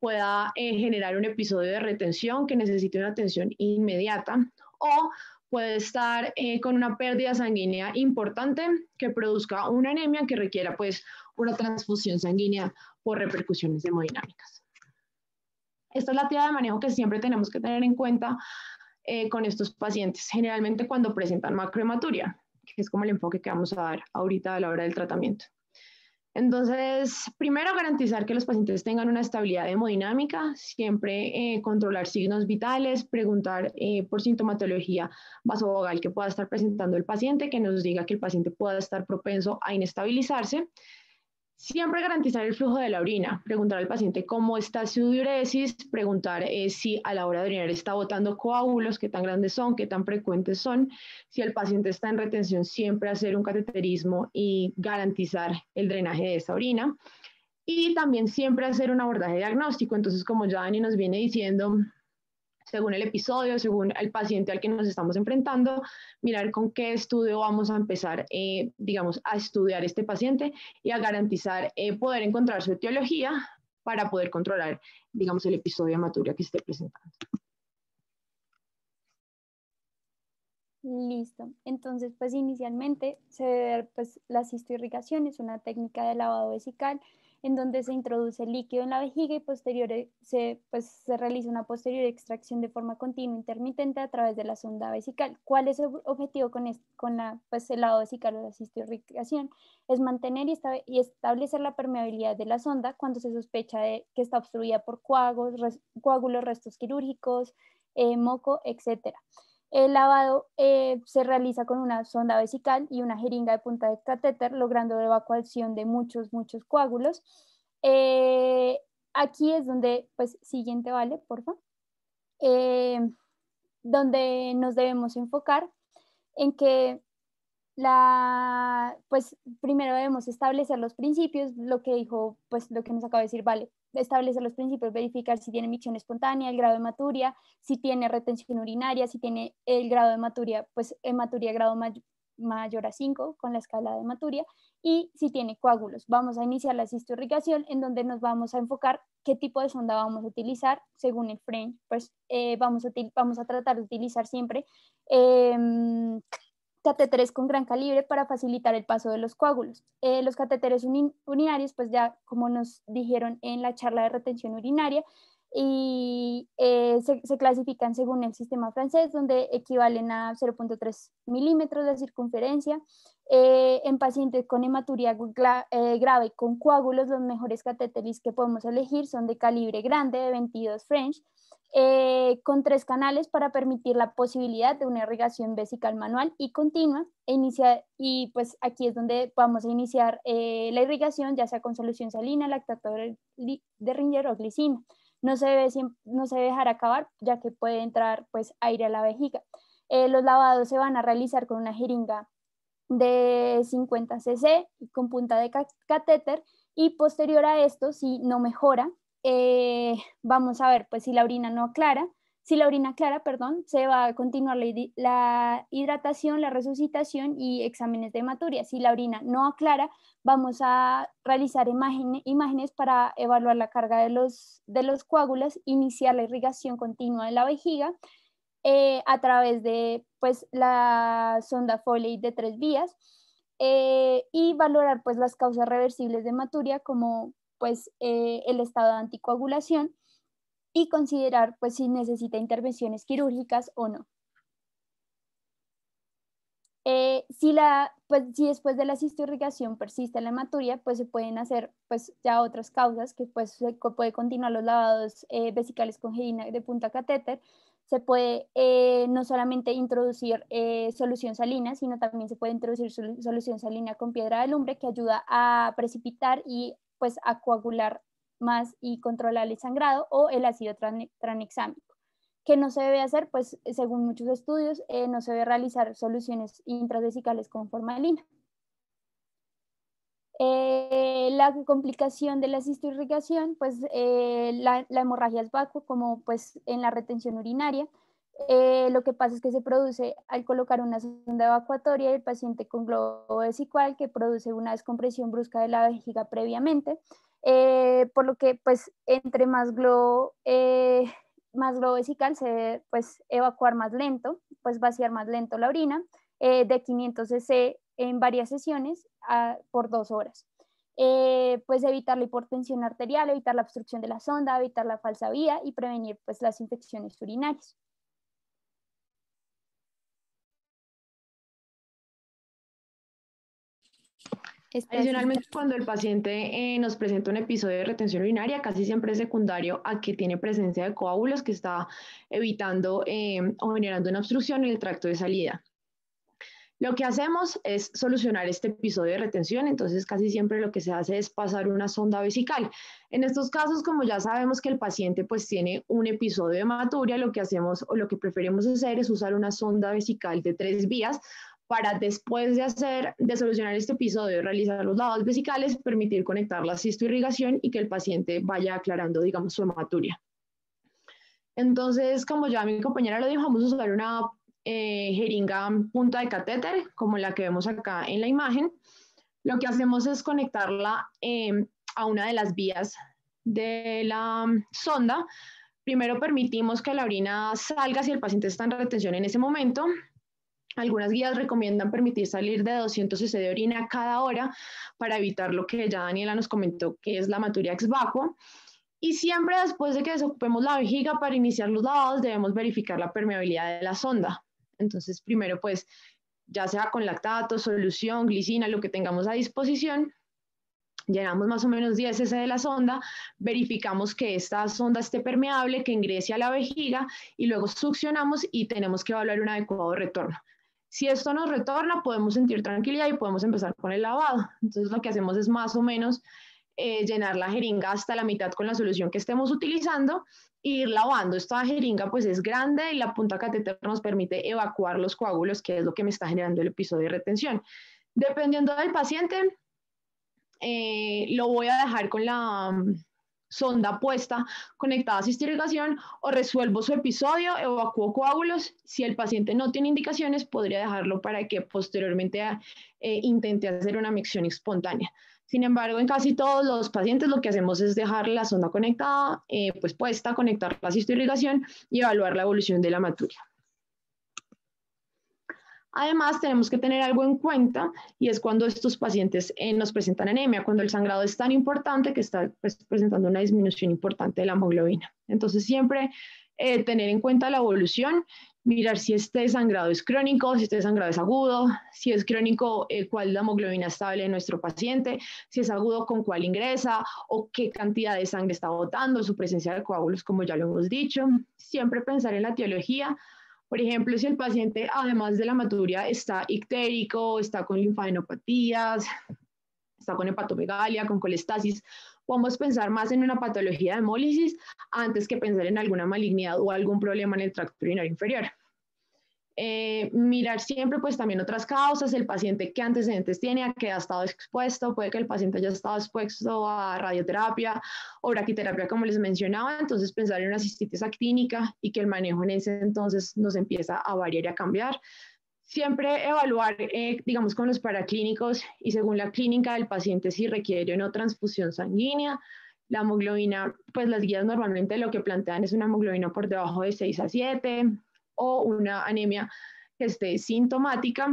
pueda eh, generar un episodio de retención que necesite una atención inmediata o puede estar eh, con una pérdida sanguínea importante que produzca una anemia que requiera pues una transfusión sanguínea por repercusiones hemodinámicas. Esta es la tía de manejo que siempre tenemos que tener en cuenta eh, con estos pacientes, generalmente cuando presentan macrohematuria, que es como el enfoque que vamos a dar ahorita a la hora del tratamiento. Entonces, primero garantizar que los pacientes tengan una estabilidad hemodinámica, siempre eh, controlar signos vitales, preguntar eh, por sintomatología vasovagal que pueda estar presentando el paciente, que nos diga que el paciente pueda estar propenso a inestabilizarse. Siempre garantizar el flujo de la orina, preguntar al paciente cómo está su diuresis, preguntar eh, si a la hora de orinar está botando coágulos, qué tan grandes son, qué tan frecuentes son. Si el paciente está en retención, siempre hacer un cateterismo y garantizar el drenaje de esa orina. Y también siempre hacer un abordaje diagnóstico. Entonces, como ya Dani nos viene diciendo, según el episodio, según el paciente al que nos estamos enfrentando, mirar con qué estudio vamos a empezar, eh, digamos, a estudiar este paciente y a garantizar eh, poder encontrar su etiología para poder controlar, digamos, el episodio de que esté presentando. Listo. Entonces, pues inicialmente se debe ver pues, las histoirrigaciones, una técnica de lavado vesical en donde se introduce líquido en la vejiga y posterior pues, se, realiza una posterior extracción de forma continua intermitente a través de la sonda vesical. ¿Cuál es el objetivo con, pues, el lado vesical de la irrigación? Es mantener y, establecer la permeabilidad de la sonda cuando se sospecha de que está obstruida por coágulos, coágulos restos quirúrgicos, eh, moco, etcétera. El lavado eh, se realiza con una sonda vesical y una jeringa de punta de catéter, logrando la evacuación de muchos, muchos coágulos. Eh, aquí es donde, pues, siguiente vale, por eh, donde nos debemos enfocar en que la, pues primero debemos establecer los principios, lo que dijo, pues lo que nos acaba de decir, vale, establecer los principios, verificar si tiene micción espontánea, el grado de maturia, si tiene retención urinaria, si tiene el grado de maturia, pues hematuria eh, grado mayor a 5 con la escala de maturia, y si tiene coágulos. Vamos a iniciar la cistoirrigación en donde nos vamos a enfocar qué tipo de sonda vamos a utilizar según el frame. Pues eh, vamos, a, vamos a tratar de utilizar siempre em, catéteres con gran calibre para facilitar el paso de los coágulos. Eh, los catéteres urinarios, pues ya como nos dijeron en la charla de retención urinaria, y eh, se, clasifican según el sistema francés, donde equivalen a 0.3 milímetros de circunferencia. Eh, en pacientes con hematuria grave y con coágulos, los mejores catéteres que podemos elegir son de calibre grande, de 22 French, eh, con tres canales para permitir la posibilidad de una irrigación vesical manual y continua. E inicia, y pues aquí es donde vamos a iniciar eh, la irrigación, ya sea con solución salina, lactato de ringer o glicina. No se, debe, no se dejar acabar, ya que puede entrar pues aire a la vejiga. Eh, los lavados se van a realizar con una jeringa de 50 cc con punta de catéter y posterior a esto, si no mejora, eh, vamos a ver, pues si la orina no aclara, si la orina aclara, perdón, se va a continuar la, hidratación, la resucitación y exámenes de hematuria. Si la orina no aclara, vamos a realizar imágenes para evaluar la carga de los, de los coágulos, iniciar la irrigación continua de la vejiga eh, a través de pues, la sonda Foley de tres vías eh, y valorar pues, las causas reversibles de hematuria como pues eh, el estado de anticoagulación y considerar pues si necesita intervenciones quirúrgicas o no. Eh, si, la, pues, si después de la cistoirrigación persiste la hematuria, pues se pueden hacer pues, ya otras causas, que pues se puede continuar los lavados eh, vesicales con gelina de punta catéter, se puede no solamente introducir solución salina, sino también se puede introducir solución salina con piedra de lumbre que ayuda a precipitar y pues a coagular más y controlar el sangrado o el ácido tranexámico. que no se debe hacer? Pues según muchos estudios, eh, no se debe realizar soluciones intravesicales con formalina. Eh, la complicación de la cistoirrigación, pues eh, la, hemorragia es vacua, como pues en la retención urinaria, eh, lo que pasa es que se produce al colocar una sonda evacuatoria el paciente con globo vesical que produce una descompresión brusca de la vejiga previamente, eh, por lo que pues entre más globo, eh, más globo vesical se pues evacuar más lento, pues vaciar más lento la orina de 500 cc en varias sesiones por dos horas. pues evitar la hipertensión arterial, evitar la obstrucción de la sonda, evitar la falsa vía y prevenir pues las infecciones urinarias. Adicionalmente, cuando el paciente eh, nos presenta un episodio de retención urinaria, casi siempre es secundario a que tiene presencia de coágulos que está evitando eh, o generando una obstrucción en el tracto de salida. Lo que hacemos es solucionar este episodio de retención, entonces casi siempre lo que se hace es pasar una sonda vesical. En estos casos, como ya sabemos que el paciente pues tiene un episodio de hematuria, lo que hacemos o lo que preferimos hacer es usar una sonda vesical de tres vías para después de hacer, de solucionar este episodio, realizar los lavados vesicales, permitir conectar la cistoirrigación y que el paciente vaya aclarando, digamos, su hematuria. Entonces, como ya mi compañera lo dijo, vamos a usar una eh, jeringa punta de catéter, como la que vemos acá en la imagen. Lo que hacemos es conectarla em, a una de las vías de la mm, sonda. Primero permitimos que la orina salga si el paciente está en retención en ese momento algunas guías recomiendan permitir salir de 200 cc de orina cada hora para evitar lo que ya Daniela nos comentó, que es la maturia ex Y siempre después de que desocupemos la vejiga para iniciar los lavados, debemos verificar la permeabilidad de la sonda. Entonces, primero, pues, ya sea con lactato, solución, glicina, lo que tengamos a disposición, llenamos más o menos 10 cc de la sonda, verificamos que esta sonda esté permeable, que ingrese a la vejiga y luego succionamos y tenemos que evaluar un adecuado retorno. Si esto nos retorna, podemos sentir tranquilidad y podemos empezar con el lavado. Entonces lo que hacemos es más o menos eh, llenar la jeringa hasta la mitad con la solución que estemos utilizando e ir lavando. Esta jeringa pues es grande y la punta catéter nos permite evacuar los coágulos, que es lo que me está generando el episodio de retención. Dependiendo del paciente, eh, lo voy a dejar con la, sonda puesta conectada a sistirrigación, o resuelvo su episodio, evacuo coágulos. Si el paciente no tiene indicaciones, podría dejarlo para que posteriormente eh, intente hacer una micción espontánea. Sin embargo, en casi todos los pacientes lo que hacemos es dejar la sonda conectada, eh, pues puesta, conectar la cistoirrigación y evaluar la evolución de la maturia. Además, tenemos que tener algo en cuenta y es cuando estos pacientes eh, nos presentan anemia, cuando el sangrado es tan importante que está pues, presentando una disminución importante de la hemoglobina. Entonces, siempre eh, tener en cuenta la evolución, mirar si este sangrado es crónico, si este sangrado es agudo, si es crónico, eh, cuál es la hemoglobina estable de nuestro paciente, si es agudo, con cuál ingresa o qué cantidad de sangre está botando, su presencia de coágulos, como ya lo hemos dicho. Siempre pensar en la etiología por ejemplo, si el paciente, además de la maturidad está ictérico, está con linfadenopatías, está con hepatomegalia, con colestasis, podemos pensar más en una patología de hemólisis antes que pensar en alguna malignidad o algún problema en el tracto urinario inferior. Eh, mirar siempre pues también otras causas, el paciente qué antecedentes tiene, a qué ha estado expuesto, puede que el paciente haya estado expuesto a radioterapia o braquiterapia como les mencionaba, entonces pensar en una cistitis actínica y que el manejo en ese entonces nos empieza a variar y a cambiar. Siempre evaluar, eh, digamos, con los paraclínicos y según la clínica del paciente si requiere o no transfusión sanguínea, la hemoglobina, pues las guías normalmente lo que plantean es una hemoglobina por debajo de 6 a 7, o una anemia que esté sintomática,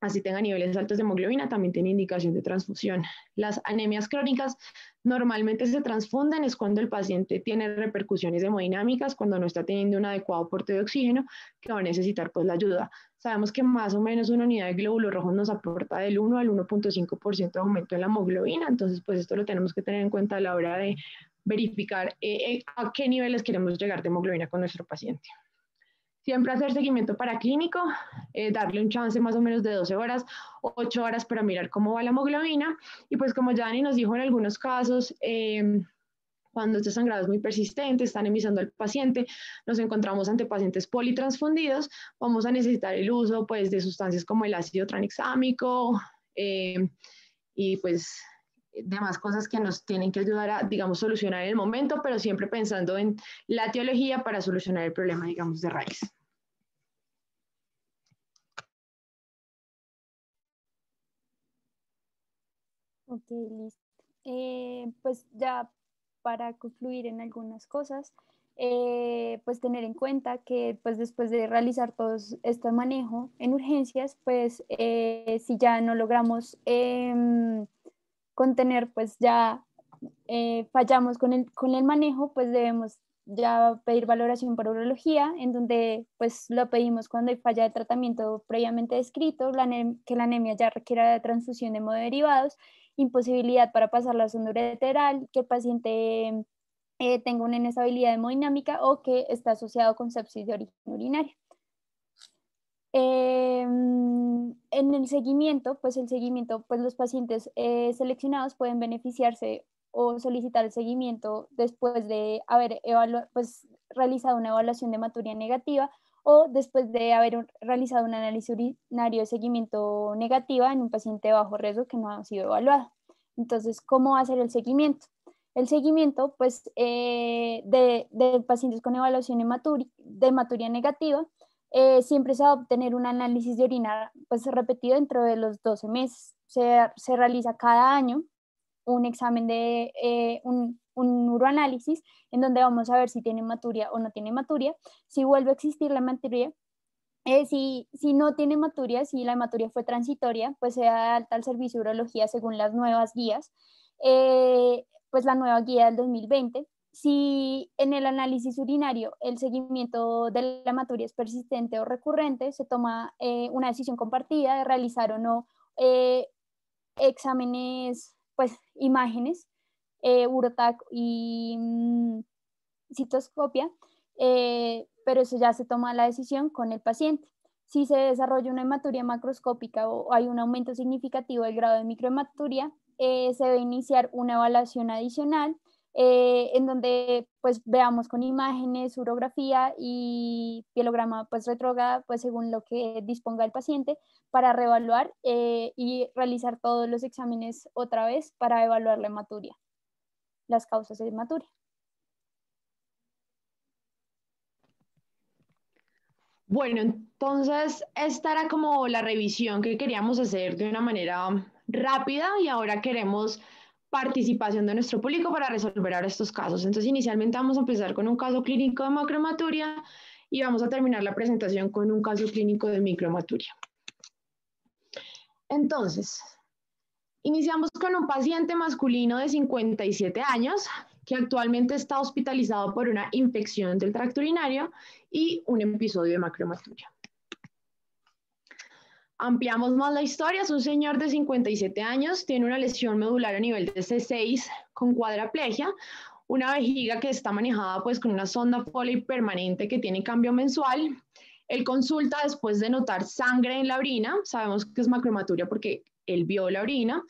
así tenga niveles altos de hemoglobina, también tiene indicación de transfusión. Las anemias crónicas normalmente se transfunden, es cuando el paciente tiene repercusiones hemodinámicas, cuando no está teniendo un adecuado aporte de oxígeno, que va a necesitar pues la ayuda. Sabemos que más o menos una unidad de glóbulos rojos nos aporta del 1 al 1.5% de aumento de la hemoglobina, entonces pues esto lo tenemos que tener en cuenta a la hora de verificar eh, eh, a qué niveles queremos llegar de hemoglobina con nuestro paciente. Siempre hacer seguimiento para clínico, eh, darle un chance más o menos de 12 horas, 8 horas para mirar cómo va la hemoglobina. Y pues como Dani nos dijo en algunos casos, em, cuando este sangrado es muy persistente, están emisando al paciente, nos encontramos ante pacientes politransfundidos, vamos a necesitar el uso pues, de sustancias como el ácido tranexámico em, y pues demás cosas que nos tienen que ayudar a, digamos, solucionar el momento, pero siempre pensando en la teología para solucionar el problema, digamos, de raíz. Ok, listo. Eh, pues ya para concluir en algunas cosas, eh, pues tener en cuenta que pues después de realizar todo este manejo en urgencias, pues eh, si ya no logramos em, contener, pues ya eh, fallamos con el, con el manejo, pues debemos ya pedir valoración por urología, en donde pues lo pedimos cuando hay falla de tratamiento previamente descrito, que la anemia ya requiera de transfusión de derivados, imposibilidad para pasar la sonda ureteral, que el paciente eh, tenga una inestabilidad hemodinámica o que está asociado con sepsis de origen urinario. Em, en el seguimiento, pues el seguimiento, pues los pacientes eh, seleccionados pueden beneficiarse o solicitar el seguimiento después de haber pues, realizado una evaluación de maturidad negativa o después de haber realizado un análisis urinario de seguimiento negativa en un paciente de bajo riesgo que no ha sido evaluado. Entonces, ¿cómo hacer el seguimiento? El seguimiento pues, eh, de, pacientes con evaluación de maturidad negativa eh, siempre se va a obtener un análisis de orina pues, repetido dentro de los 12 meses. Se, realiza cada año un examen de eh, un, neuroanálisis en donde vamos a ver si tiene hematuria o no tiene hematuria, si vuelve a existir la hematuria. Eh, si, no tiene hematuria, si la hematuria fue transitoria, pues se da alta al servicio de urología según las nuevas guías, pues la nueva guía del 2020 si en el análisis urinario el seguimiento de la hematuria es persistente o recurrente, se toma eh, una decisión compartida de realizar o no eh, exámenes, pues imágenes, eh, y mm, citoscopia, eh, pero eso ya se toma la decisión con el paciente. Si se desarrolla una hematuria macroscópica o hay un aumento significativo del grado de microhematuria, se debe iniciar una evaluación adicional eh, en donde pues veamos con imágenes, urografía y pielograma pues retrógrada pues según lo que disponga el paciente para reevaluar eh, y realizar todos los exámenes otra vez para evaluar la hematuria, las causas de hematuria. Bueno, entonces esta era como la revisión que queríamos hacer de una manera rápida y ahora queremos participación de nuestro público para resolver ahora estos casos. Entonces, inicialmente vamos a empezar con un caso clínico de macromaturia y vamos a terminar la presentación con un caso clínico de micromaturia. Entonces, iniciamos con un paciente masculino de 57 años que actualmente está hospitalizado por una infección del tracto urinario y un episodio de macromaturia. Ampliamos más la historia. Es un señor de 57 años, tiene una lesión medular a nivel de C6 con cuadraplegia, una vejiga que está manejada pues con una sonda Foley permanente que tiene cambio mensual. Él consulta después de notar sangre en la orina, sabemos que es macromaturia porque él vio la orina.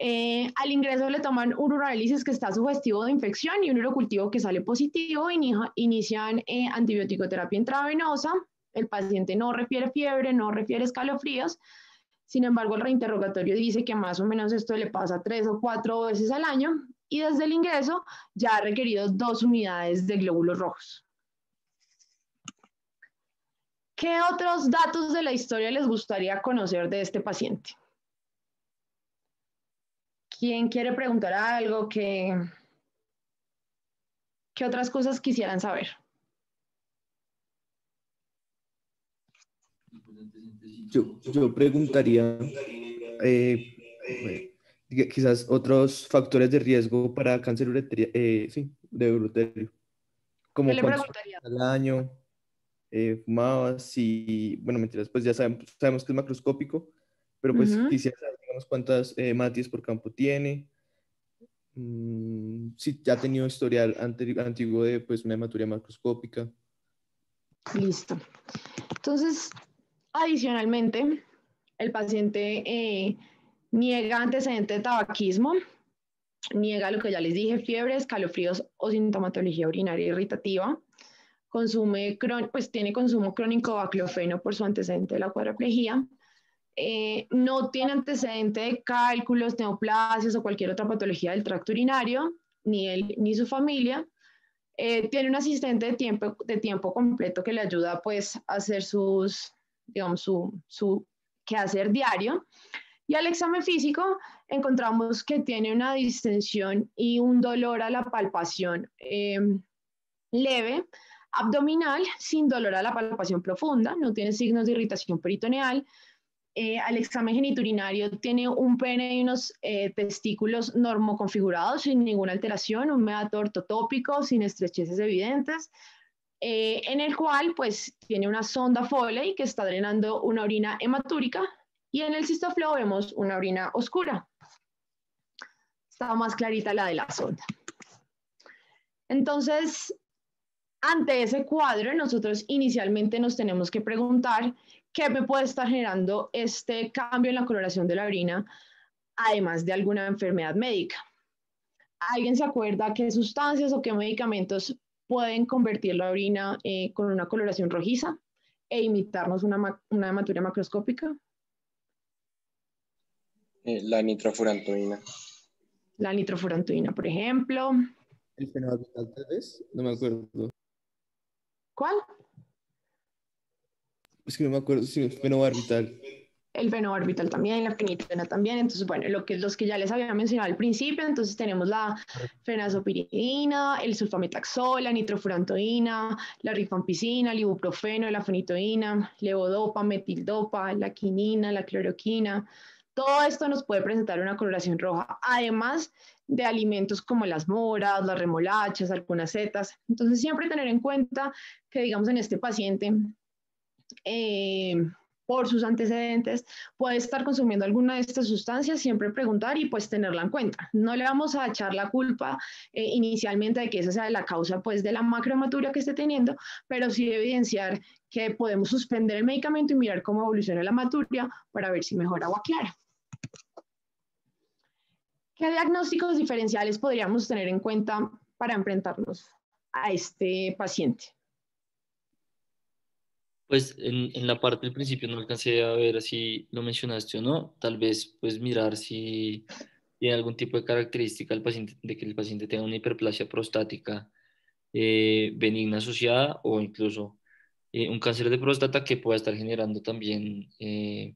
Eh, al ingreso le toman un uroanálisis que está sugestivo de infección y un urocultivo que sale positivo. inician eh, antibiótico terapia intravenosa. El paciente no refiere fiebre, no refiere escalofríos. Sin embargo, el reinterrogatorio dice que más o menos esto le pasa tres o cuatro veces al año y desde el ingreso ya ha requerido dos unidades de glóbulos rojos. ¿Qué otros datos de la historia les gustaría conocer de este paciente? ¿Quién quiere preguntar algo? ¿Qué, qué otras cosas quisieran saber? yo, yo preguntaría, eh, eh, quizás otros factores de riesgo para cáncer eh, sí, de ureterio. Como ¿Qué Al año, fumabas y, bueno, mentiras, pues ya sabemos, que es macroscópico, pero pues uh digamos, cuántas matis por campo tiene, mm, si ya ha tenido historial antiguo de, pues, una hematuria macroscópica. Listo. Entonces, Adicionalmente, el paciente eh, niega antecedente de tabaquismo, niega lo que ya les dije, fiebre, escalofríos o sintomatología urinaria irritativa, consume, pues tiene consumo crónico de baclofeno por su antecedente de la cuadraplejía, eh, no tiene antecedente de cálculos, neoplasias o cualquier otra patología del tracto urinario, ni él ni su familia. Eh, tiene un asistente de tiempo, de tiempo completo que le ayuda pues a hacer sus digamos, su, su quehacer diario. Y al examen físico encontramos que tiene una distensión y un dolor a la palpación em, leve, abdominal, sin dolor a la palpación profunda, no tiene signos de irritación peritoneal. Eh, al examen geniturinario tiene un pene y unos eh, testículos normoconfigurados sin ninguna alteración, un meato ortotópico sin estrecheces evidentes, eh, en el cual pues tiene una sonda Foley que está drenando una orina hematúrica y en el cistoflow vemos una orina oscura. Está más clarita la de la sonda. Entonces, ante ese cuadro, nosotros inicialmente nos tenemos que preguntar qué me puede estar generando este cambio en la coloración de la orina, además de alguna enfermedad médica. ¿Alguien se acuerda qué sustancias o qué medicamentos pueden convertir la orina eh, con una coloración rojiza e imitarnos una, una hematuria macroscópica. Eh, la nitrofurantoína. La nitrofurantoína, por ejemplo. ¿El fenobarbital tal vez? No me acuerdo. ¿Cuál? Es que no me acuerdo, sí, el fenobarbital el fenobarbital también, la fenitona también. Entonces, bueno, lo que, los que ya les había mencionado al principio, entonces tenemos la fenazopiridina, el sulfametaxol, la nitrofurantoína, la rifampicina, el ibuprofeno, la fenitoína, levodopa, metildopa, la quinina, la cloroquina. Todo esto nos puede presentar una coloración roja, además de alimentos como las moras, las remolachas, algunas setas. Entonces, siempre tener en cuenta que, digamos, en este paciente, eh, por sus antecedentes puede estar consumiendo alguna de estas sustancias, siempre preguntar y pues tenerla en cuenta. No le vamos a echar la culpa eh, inicialmente de que esa sea la causa pues de la macromaturia que esté teniendo, pero sí evidenciar que podemos suspender el medicamento y mirar cómo evoluciona la maturia para ver si mejora o aclara. ¿Qué diagnósticos diferenciales podríamos tener en cuenta para enfrentarnos a este paciente? Pues en, la parte del principio no alcancé a ver si lo mencionaste o no. Tal vez pues mirar si tiene algún tipo de característica el paciente, de que el paciente tenga una hiperplasia prostática eh, benigna asociada o incluso eh, un cáncer de próstata que pueda estar generando también eh,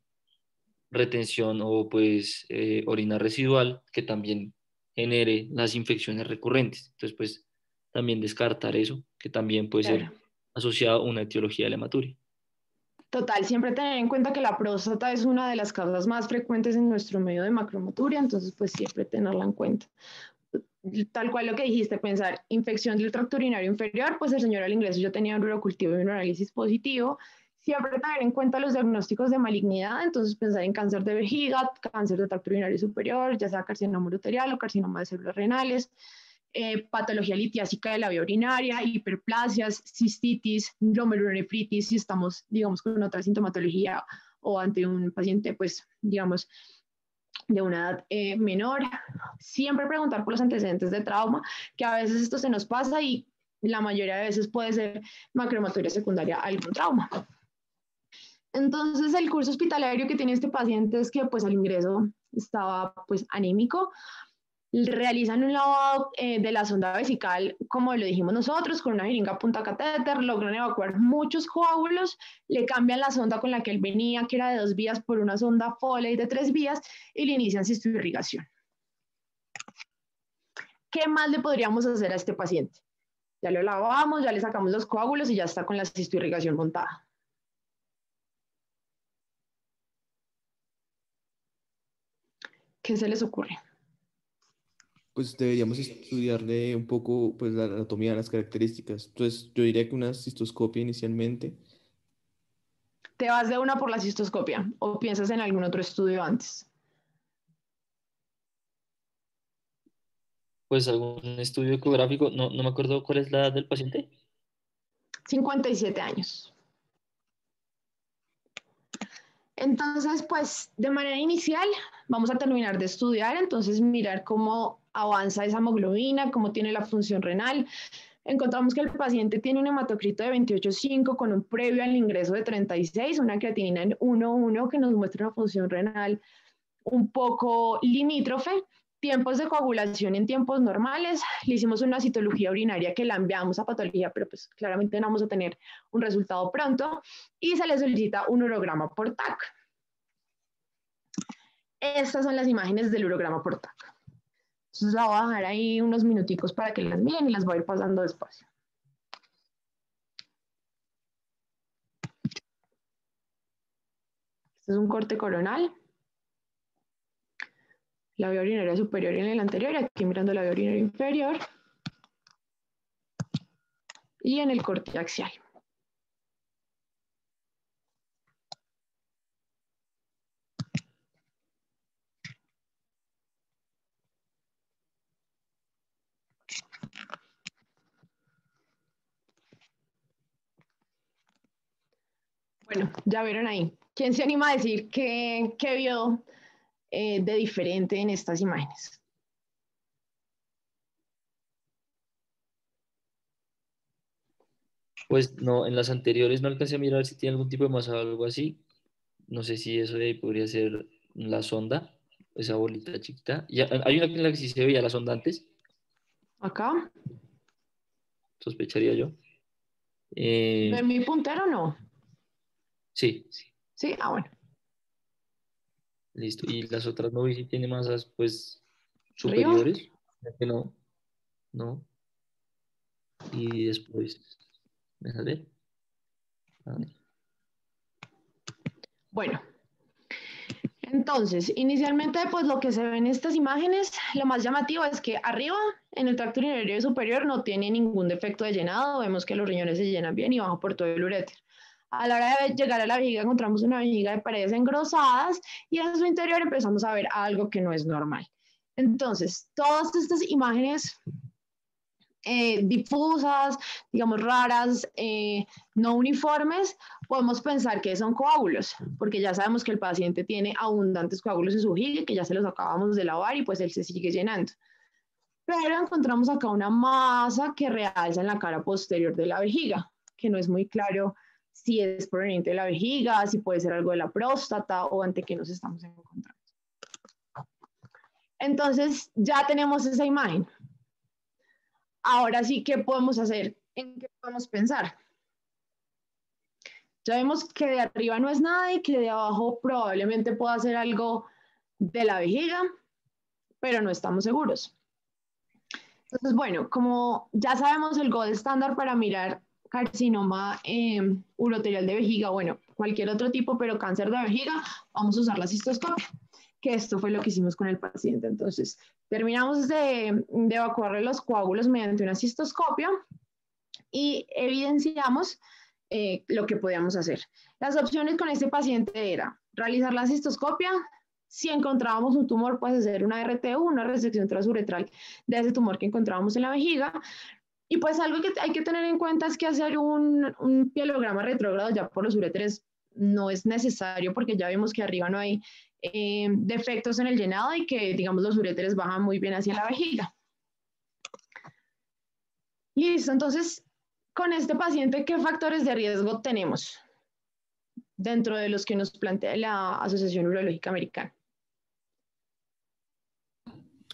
retención o pues orina residual que también genere las infecciones recurrentes. Entonces pues también descartar eso, que también puede ser asociado a una etiología de la hematuria. Total, siempre tener en cuenta que la próstata es una de las causas más frecuentes en nuestro medio de macromaturia, entonces pues siempre tenerla en cuenta. Tal cual lo que dijiste, pensar infección del tracto urinario inferior, pues el señor al ingreso yo tenía un urocultivo y un análisis positivo. Siempre tener en cuenta los diagnósticos de malignidad, entonces pensar en cáncer de vejiga, cáncer del tracto urinario superior, ya sea carcinoma uterial o carcinoma de células renales eh, patología litiásica de la vía urinaria, hiperplasias, cistitis, glomerulonefritis, si estamos, digamos, con otra sintomatología o ante un paciente, pues, digamos, de una edad eh, menor. Siempre preguntar por los antecedentes de trauma, que a veces esto se nos pasa y la mayoría de veces puede ser macrohematuria secundaria a algún trauma. Entonces, el curso hospitalario que tiene este paciente es que, pues, al ingreso estaba, pues, anémico, realizan un lavado eh, de la sonda vesical, como lo dijimos nosotros, con una jeringa punta catéter, logran evacuar muchos coágulos, le cambian la sonda con la que él venía, que era de dos vías, por una sonda Foley de tres vías, y le inician cistoirrigación. ¿Qué más le podríamos hacer a este paciente? Ya lo lavamos, ya le sacamos los coágulos y ya está con la cistoirrigación montada. ¿Qué se les ocurre? pues deberíamos estudiarle un poco pues, la anatomía, las características. Entonces, yo diría que una cistoscopia inicialmente. ¿Te vas de una por la cistoscopia o piensas en algún otro estudio antes? Pues algún estudio ecográfico, no, no me acuerdo cuál es la edad del paciente. 57 años. Entonces, pues de manera inicial, vamos a terminar de estudiar, entonces mirar cómo avanza esa hemoglobina, cómo tiene la función renal. Encontramos que el paciente tiene un hematocrito de 28.5 con un previo al ingreso de 36, una creatinina en 1.1 que nos muestra una función renal un poco limítrofe, tiempos de coagulación en tiempos normales, le hicimos una citología urinaria que la enviamos a patología, pero pues claramente no vamos a tener un resultado pronto, y se le solicita un urograma por TAC. Estas son las imágenes del urograma portátil. Entonces la voy a dejar ahí unos minuticos para que las miren y las voy a ir pasando despacio. Este es un corte coronal. La vía urinaria superior y en el anterior, aquí mirando la vía urinaria inferior. Y en el corte axial. Bueno, ya vieron ahí. ¿Quién se anima a decir qué, vio eh, de diferente en estas imágenes? Pues no, en las anteriores no alcancé a mirar si tiene algún tipo de masa o algo así. No sé si eso de ahí podría ser la sonda, esa bolita chiquita. hay una en la que sí se veía la sonda antes. Acá. Sospecharía yo. ¿En eh, mi puntero no? Sí. Sí, ¿Sí? ah, bueno. Listo. Y las otras no vi si tiene masas, pues, superiores. Que no. No. Y después. ¿Me Bueno. Entonces, inicialmente, pues lo que se ve en estas imágenes, lo más llamativo es que arriba, en el tracto urinario superior, no tiene ningún defecto de llenado. Vemos que los riñones se llenan bien y bajo por todo el uréter. A la hora de llegar a la vejiga encontramos una vejiga de paredes engrosadas y en su interior empezamos a ver algo que no es normal. Entonces, todas estas imágenes eh, difusas, digamos raras, eh, no uniformes, podemos pensar que son coágulos, porque ya sabemos que el paciente tiene abundantes coágulos en su vejiga, que ya se los acabamos de lavar y pues él se sigue llenando. Pero encontramos acá una masa que realza en la cara posterior de la vejiga, que no es muy claro si es proveniente de la vejiga, si puede ser algo de la próstata o ante qué nos estamos encontrando. Entonces, ya tenemos esa imagen. Ahora sí, ¿qué podemos hacer? ¿En qué podemos pensar? Ya vemos que de arriba no es nada y que de abajo probablemente pueda ser algo de la vejiga, pero no estamos seguros. Entonces, bueno, como ya sabemos, el gold estándar para mirar carcinoma eh, de vejiga, bueno, cualquier otro tipo, pero cáncer de vejiga, vamos a usar la cistoscopia, que esto fue lo que hicimos con el paciente. Entonces, terminamos de, de los coágulos mediante una cistoscopia y evidenciamos eh, lo que podíamos hacer. Las opciones con este paciente era realizar la cistoscopia, si encontrábamos un tumor, pues hacer una RTU, una resección transuretral de ese tumor que encontrábamos en la vejiga, y pues algo que hay que tener en cuenta es que hacer un, pielograma retrógrado ya por los ureteres no es necesario porque ya vimos que arriba no hay eh, defectos en el llenado y que, digamos, los uréteres bajan muy bien hacia la vejiga. Listo, entonces, con este paciente, ¿qué factores de riesgo tenemos dentro de los que nos plantea la Asociación Urológica Americana?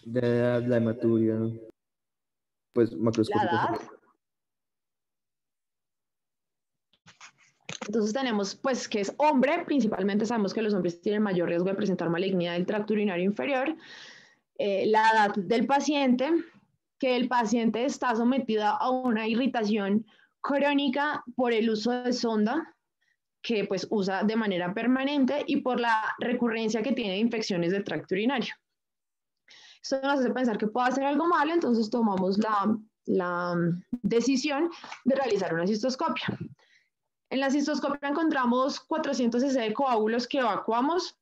De la hematuria, ¿no? pues Entonces tenemos pues que es hombre, principalmente sabemos que los hombres tienen mayor riesgo de presentar malignidad del tracto urinario inferior, eh, la edad del paciente, que el paciente está sometido a una irritación crónica por el uso de sonda que pues usa de manera permanente y por la recurrencia que tiene de infecciones del tracto urinario. Eso nos hace pensar que puede hacer algo malo, entonces tomamos la, la decisión de realizar una cistoscopia. En la cistoscopia encontramos 460 coágulos que evacuamos,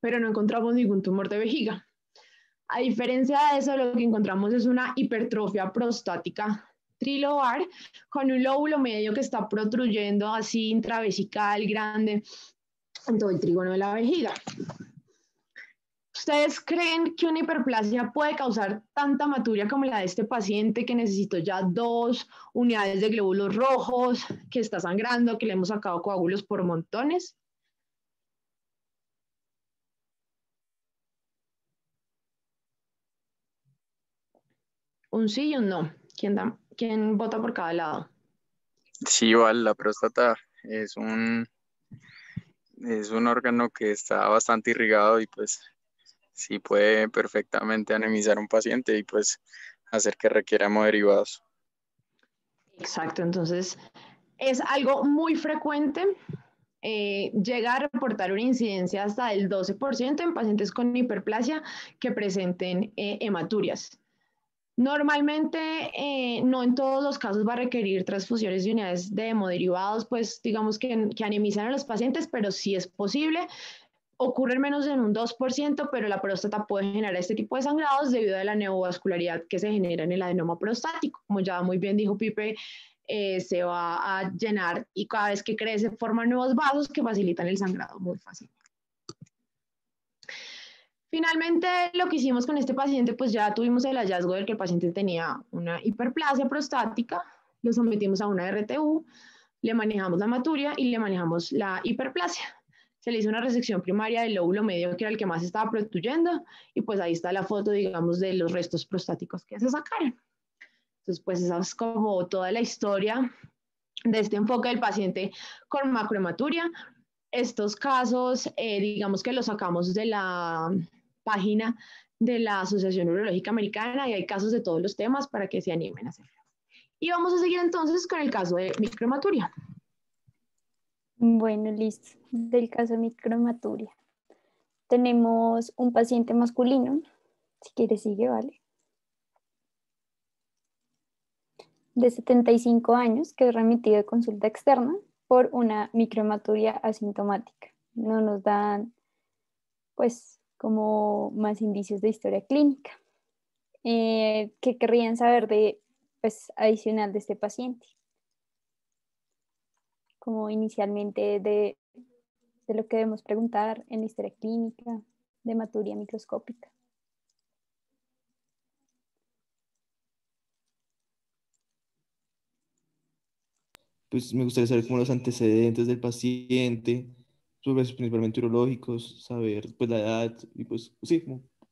pero no encontramos ningún tumor de vejiga. A diferencia de eso, lo que encontramos es una hipertrofia prostática trilobar con un lóbulo medio que está protruyendo así intravesical grande en todo el trígono de la vejiga. ¿Ustedes creen que una hiperplasia puede causar tanta maturia como la de este paciente que necesitó ya dos unidades de glóbulos rojos, que está sangrando, que le hemos sacado coágulos por montones? Un sí y un no. ¿Quién, vota por cada lado? Sí, igual, la próstata es un, es un órgano que está bastante irrigado y pues sí puede perfectamente anemizar un paciente y pues hacer que requiera hemoderivados. Exacto, entonces es algo muy frecuente. Eh, llegar a reportar una incidencia hasta el 12% en pacientes con hiperplasia que presenten eh, hematurias. Normalmente, eh, no en todos los casos va a requerir transfusiones de unidades de hemoderivados, pues digamos que, que anemizan a los pacientes, pero sí es posible ocurre menos en un 2%, pero la próstata puede generar este tipo de sangrados debido a la neovascularidad que se genera en el adenoma prostático. Como ya muy bien dijo Pipe, eh, se va a llenar y cada vez que crece forman nuevos vasos que facilitan el sangrado muy fácil. Finalmente, lo que hicimos con este paciente, pues ya tuvimos el hallazgo de que el paciente tenía una hiperplasia prostática, lo sometimos a una RTU, le manejamos la maturia y le manejamos la hiperplasia se le hizo una resección primaria del lóbulo medio, que era el que más estaba protuyendo, y pues ahí está la foto, digamos, de los restos prostáticos que se sacaron. Entonces, pues esa es como toda la historia de este enfoque del paciente con macrohematuria. Estos casos, eh, digamos que los sacamos de la página de la Asociación Urológica Americana y hay casos de todos los temas para que se animen a hacerlo. Y vamos a seguir entonces con el caso de microhematuria. Bueno, listo. Del caso de micromaturia. Tenemos un paciente masculino. Si quiere, sigue, vale. De 75 años que es remitido de consulta externa por una micromaturia asintomática. No nos dan, pues, como más indicios de historia clínica. Eh, ¿Qué querrían saber de, pues, adicional de este paciente? como inicialmente de, lo que debemos preguntar en la historia clínica, de maturidad microscópica. Pues me gustaría saber cómo los antecedentes del paciente, sus principalmente urológicos, saber pues la edad y pues sí,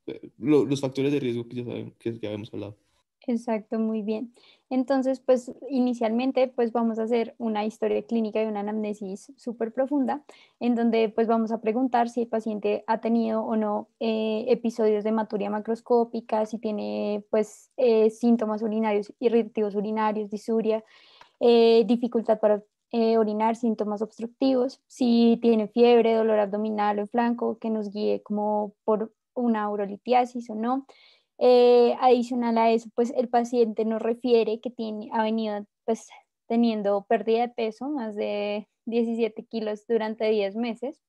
eh, los factores de riesgo que ya, saben que ya habíamos hablado. Exacto, muy bien. Entonces, pues inicialmente, pues vamos a hacer una historia clínica y una anamnesis súper profunda, en donde pues vamos a preguntar si el paciente ha tenido o no eh, episodios de hematuria macroscópica, si tiene pues eh, síntomas urinarios, irritativos urinarios, disuria, eh, dificultad para orinar, síntomas obstructivos, si tiene fiebre, dolor abdominal o en flanco, que nos guíe como por una urolitiasis o no, eh, adicional a eso, pues el paciente nos refiere que tiene, ha venido pues, teniendo pérdida de peso, más de 17 kilos durante 10 meses.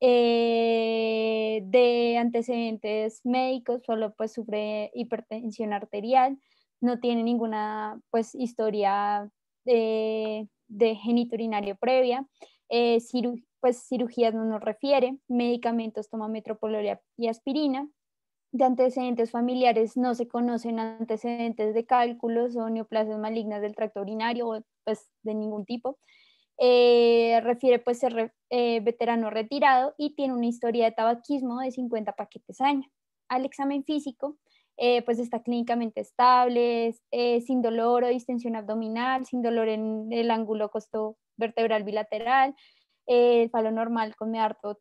Eh, de antecedentes médicos, solo pues sufre hipertensión arterial, no tiene ninguna pues historia eh, de, de geniturinario previa, pues cirugías no nos refiere, medicamentos toma metoprolol y aspirina, de antecedentes familiares no se conocen antecedentes de cálculos o neoplasias malignas del tracto urinario, pues de ningún tipo. Eh, refiere pues ser eh, veterano retirado y tiene una historia de tabaquismo de 50 paquetes al año. Al examen físico, eh, pues está clínicamente estable, sin dolor o distensión abdominal, sin dolor en el ángulo costo-vertebral bilateral, el palo normal con harto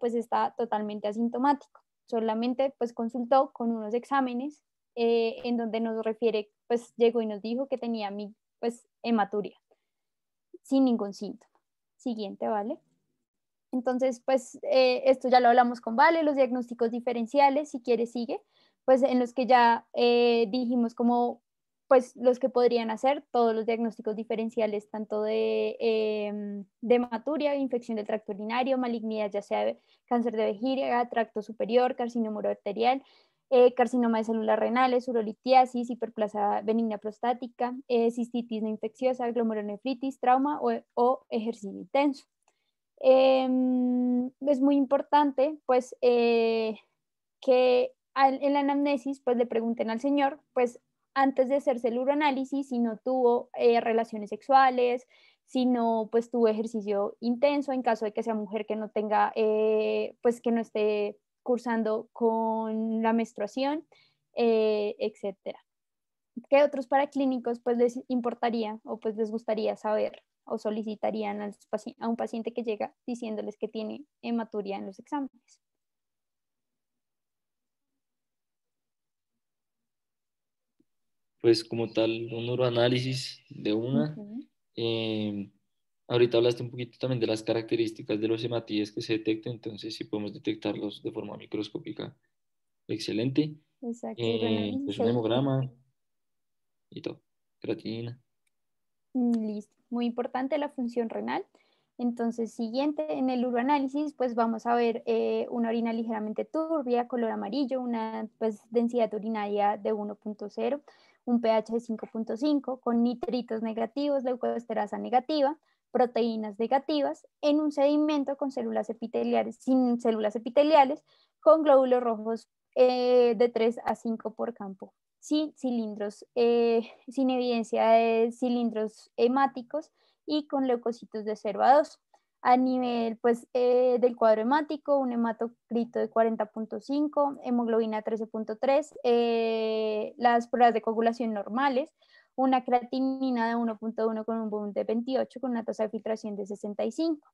pues está totalmente asintomático solamente pues consultó con unos exámenes eh, en donde nos refiere, pues llegó y nos dijo que tenía mi, pues hematuria, sin ningún síntoma. Siguiente, ¿vale? Entonces, pues eh, esto ya lo hablamos con Vale, los diagnósticos diferenciales, si quiere sigue, pues en los que ya eh, dijimos como pues los que podrían hacer todos los diagnósticos diferenciales, tanto de, eh, hematuria, infección del tracto urinario, malignidad, ya sea cáncer de vejiga, tracto superior, carcinoma arterial, eh, carcinoma de células renales, urolitiasis, hiperplasia benigna prostática, eh, cistitis no infecciosa, glomerulonefritis, trauma o, ejercicio intenso. Em, es muy importante, pues, eh, que en la anamnesis, pues, le pregunten al señor, pues, antes de hacerse el uroanálisis si no tuvo eh, relaciones sexuales, si no pues tuvo ejercicio intenso en caso de que sea mujer que no tenga eh, pues que no esté cursando con la menstruación, eh, etcétera. ¿Qué otros paraclínicos pues les importaría o pues les gustaría saber o solicitarían a un paciente que llega diciéndoles que tiene hematuria en los exámenes? pues como tal, un neuroanálisis de una. Eh, ahorita hablaste un poquito también de las características de los hematíes que se detectan, entonces si podemos detectarlos de forma microscópica, excelente. Exacto. Eh, es pues, un hemograma y todo, creatinina. Mm, listo, muy importante la función renal. Entonces, siguiente, en el uroanálisis, pues vamos a ver eh, una orina ligeramente turbia, color amarillo, una pues, densidad urinaria de 1.0, un pH de 5.5 con nitritos negativos, leucoesterasa negativa, proteínas negativas en un sedimento con células epiteliales, sin células epiteliales, con glóbulos rojos eh, de 3 a 5 por campo, sin cilindros, eh, sin evidencia de cilindros hemáticos y con leucocitos de 0 a 2 a nivel pues, eh, del cuadro hemático, un hematocrito de 40.5, hemoglobina 13.3, eh, las pruebas de coagulación normales, una creatinina de 1.1 con un boom de 28, con una tasa de filtración de 65.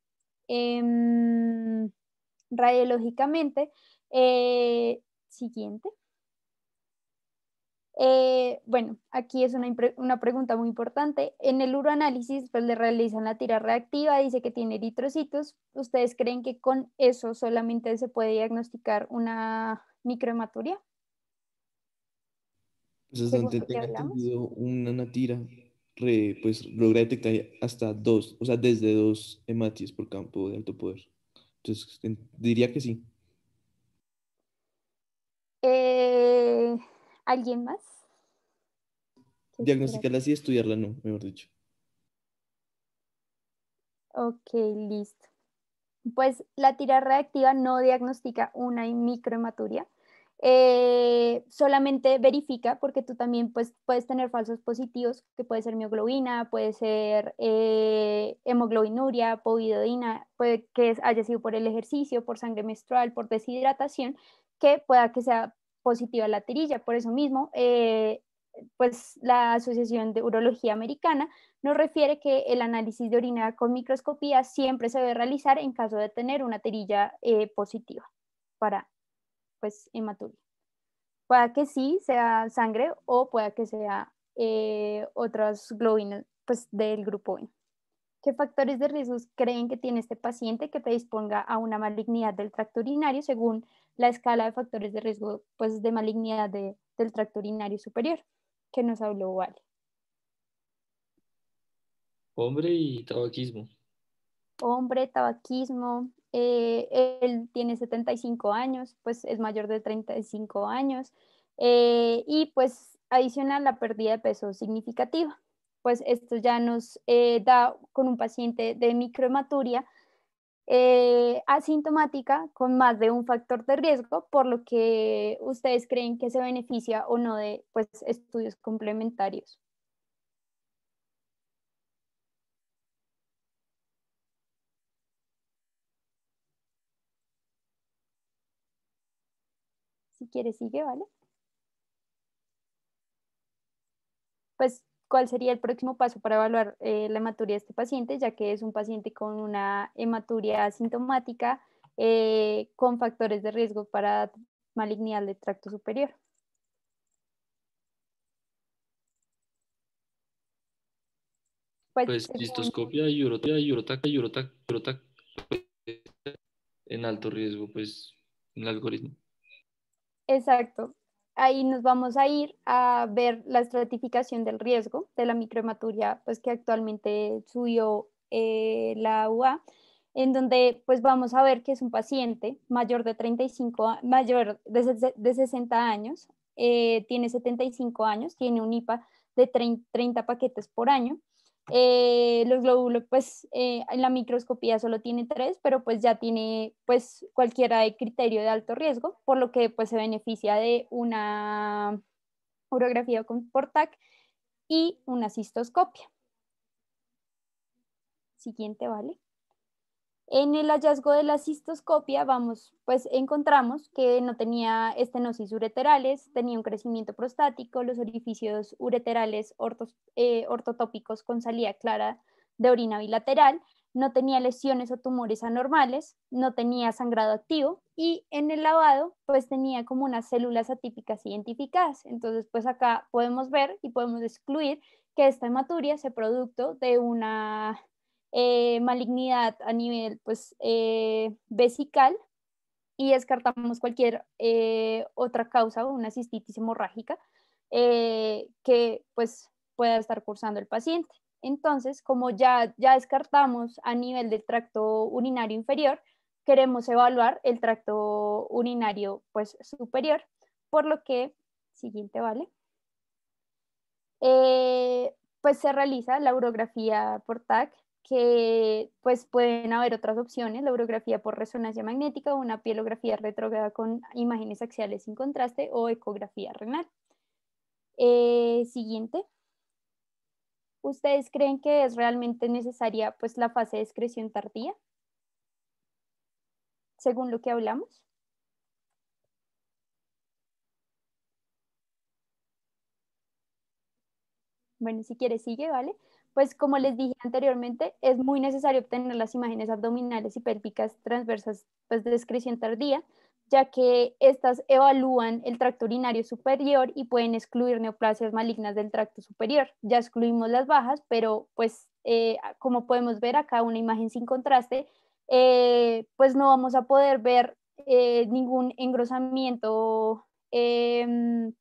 Em, radiológicamente, eh, siguiente. Eh, bueno, aquí es una, pregunta muy importante. En el uroanálisis, pues le realizan la tira reactiva, dice que tiene eritrocitos. ¿Ustedes creen que con eso solamente se puede diagnosticar una microhematuria? Pues hasta donde una tira, pues logra detectar hasta dos, o sea, desde dos hematis por campo de alto poder. Entonces, diría que sí. Eh, ¿Alguien más? Diagnosticarla sí, estudiarla no, mejor dicho. Ok, listo. Pues la tira reactiva no diagnostica una microhematuria, eh, solamente verifica porque tú también pues, puedes tener falsos positivos, que puede ser mioglobina, puede ser eh, hemoglobinuria, povidodina, puede que haya sido por el ejercicio, por sangre menstrual, por deshidratación, que pueda que sea positiva la tirilla. Por eso mismo, eh, pues la Asociación de Urología Americana nos refiere que el análisis de orina con microscopía siempre se debe realizar en caso de tener una tirilla eh, positiva para pues hematuria. Pueda que sí sea sangre o pueda que sea eh, otras globinas pues, del grupo 1. E. ¿Qué factores de riesgo creen que tiene este paciente que predisponga a una malignidad del tracto urinario según la escala de factores de riesgo pues, de malignidad de, del tracto urinario superior, que nos habló Vale. Hombre y tabaquismo. Hombre, tabaquismo. Eh, él tiene 75 años, pues es mayor de 35 años. Eh, y pues adicional la pérdida de peso significativa. Pues esto ya nos eh, da con un paciente de microhematuria eh, asintomática con más de un factor de riesgo, por lo que ustedes creen que se beneficia o no de pues, estudios complementarios. Si quiere sigue, ¿vale? Pues cuál sería el próximo paso para evaluar eh, la hematuria de este paciente, ya que es un paciente con una hematuria asintomática eh, con factores de riesgo para malignidad del tracto superior. Pues, pues cistoscopia y urotaca, en alto riesgo, pues el algoritmo. Exacto ahí nos vamos a ir a ver la estratificación del riesgo de la microhematuria, pues que actualmente subió eh, la UA, en donde pues vamos a ver que es un paciente mayor de 35, mayor de, 60 años, eh, tiene 75 años, tiene un IPA de 30 paquetes por año eh, los glóbulos, pues eh, en la microscopía solo tiene tres, pero pues ya tiene pues cualquiera de criterio de alto riesgo, por lo que pues se beneficia de una urografía con Portac y una cistoscopia. Siguiente, ¿vale? En el hallazgo de la cistoscopia, vamos, pues encontramos que no tenía estenosis ureterales, tenía un crecimiento prostático, los orificios ureterales eh, ortotópicos con salida clara de orina bilateral, no tenía lesiones o tumores anormales, no tenía sangrado activo y en el lavado pues tenía como unas células atípicas identificadas. Entonces pues acá podemos ver y podemos excluir que esta hematuria se producto de una eh, malignidad a nivel pues, eh, vesical y descartamos cualquier eh, otra causa o una cistitis hemorrágica que pues, pueda estar cursando el paciente. Entonces, como ya, ya descartamos a nivel del tracto urinario inferior, queremos evaluar el tracto urinario pues, superior, por lo que, siguiente, ¿vale? pues se realiza la urografía por TAC que pues pueden haber otras opciones, la urografía por resonancia magnética o una pielografía retrógrada con imágenes axiales sin contraste o ecografía renal. Eh, siguiente. ¿Ustedes creen que es realmente necesaria pues la fase de excreción tardía? Según lo que hablamos. Bueno, si quieres sigue, ¿vale? pues como les dije anteriormente, es muy necesario obtener las imágenes abdominales y pélvicas transversas pues, de excreción tardía, ya que estas evalúan el tracto urinario superior y pueden excluir neoplasias malignas del tracto superior. Ya excluimos las bajas, pero pues eh, como podemos ver acá una imagen sin contraste, eh, pues no vamos a poder ver eh, ningún engrosamiento em,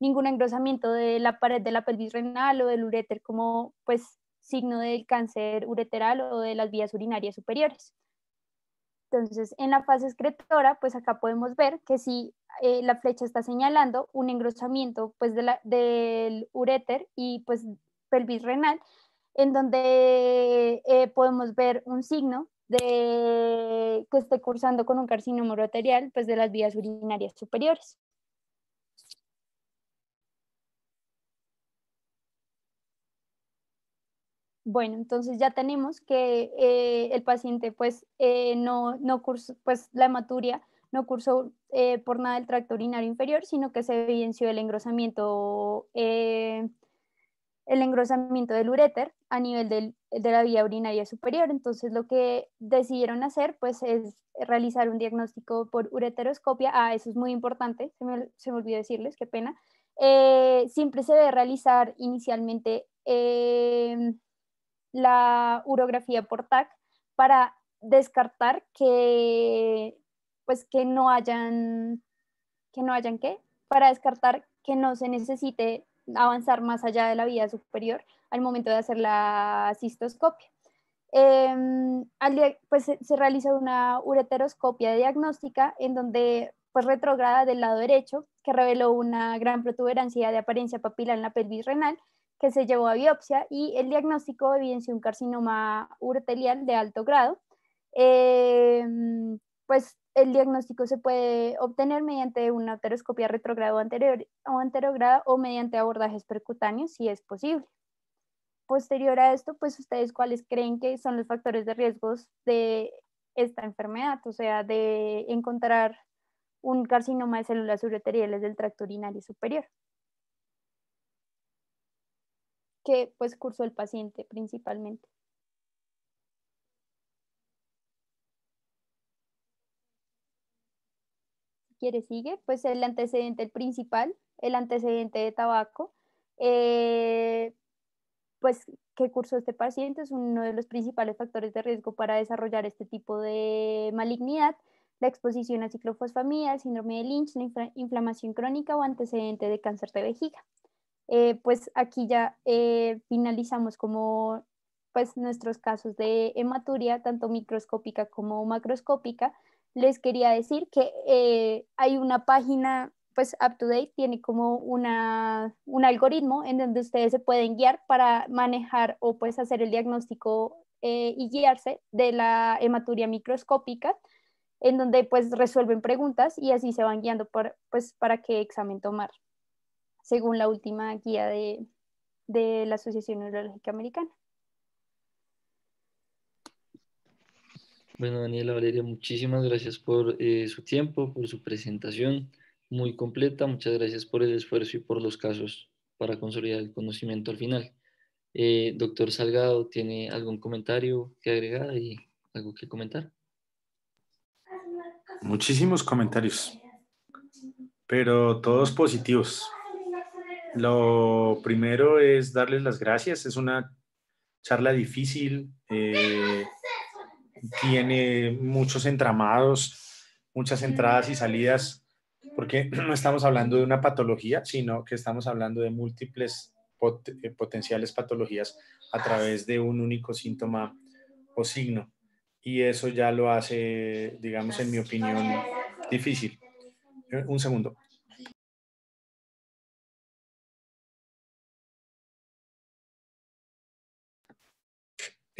ningún engrosamiento de la pared de la pelvis renal o del ureter como pues signo del cáncer ureteral o de las vías urinarias superiores. Entonces, en la fase excretora, pues acá podemos ver que si eh, la flecha está señalando un engrosamiento pues de la, del uréter y pues pelvis renal, en donde eh, podemos ver un signo de que esté cursando con un carcinoma ureterial pues de las vías urinarias superiores. Bueno, entonces ya tenemos que eh, el paciente pues eh, no, no cursó, pues la hematuria no cursó eh, por nada el tracto urinario inferior, sino que se evidenció el engrosamiento, el engrosamiento del uréter a nivel de la vía urinaria superior. Entonces lo que decidieron hacer pues es realizar un diagnóstico por ureteroscopia. Ah, eso es muy importante, se me, se me olvidó decirles, qué pena. siempre se debe realizar inicialmente la urografía por TAC para descartar que, pues, que no hayan, que no hayan qué, para descartar que no se necesite avanzar más allá de la vía superior al momento de hacer la cistoscopia. Em, pues se, realiza una ureteroscopia diagnóstica en donde pues retrógrada del lado derecho que reveló una gran protuberancia de apariencia papilar en la pelvis renal que se llevó a biopsia y el diagnóstico evidenció un carcinoma uretelial de alto grado. Em, pues el diagnóstico se puede obtener mediante una uteroscopia retrogrado anterior o anterograda o mediante abordajes percutáneos si es posible. Posterior a esto, pues ustedes cuáles creen que son los factores de riesgos de esta enfermedad, o sea, de encontrar un carcinoma de células ureteriales del tracto urinario superior que pues cursó el paciente principalmente. Si quiere, sigue. Pues el antecedente el principal, el antecedente de tabaco, eh, pues que cursó este paciente es uno de los principales factores de riesgo para desarrollar este tipo de malignidad la exposición a ciclofosfamida, síndrome de Lynch, la inflamación crónica o antecedente de cáncer de vejiga. Eh, pues aquí ya eh, finalizamos como pues nuestros casos de hematuria, tanto microscópica como macroscópica. Les quería decir que eh, hay una página, pues UpToDate tiene como un algoritmo en donde ustedes se pueden guiar para manejar o pues hacer el diagnóstico y guiarse de la hematuria microscópica en donde pues resuelven preguntas y así se van guiando por, pues, para qué examen tomar según la última guía de, de la Asociación Neurológica Americana. Bueno, Daniela Valeria, muchísimas gracias por eh, su tiempo, por su presentación muy completa. Muchas gracias por el esfuerzo y por los casos para consolidar el conocimiento al final. Eh, doctor Salgado, ¿tiene algún comentario que agregar y algo que comentar? Muchísimos comentarios, pero todos positivos. Lo primero es darles las gracias. Es una charla difícil, eh, tiene muchos entramados, muchas entradas y salidas, porque no estamos hablando de una patología, sino que estamos hablando de múltiples eh, potenciales patologías a través de un único síntoma o signo. Y eso ya lo hace, digamos, en mi opinión, difícil. Un segundo.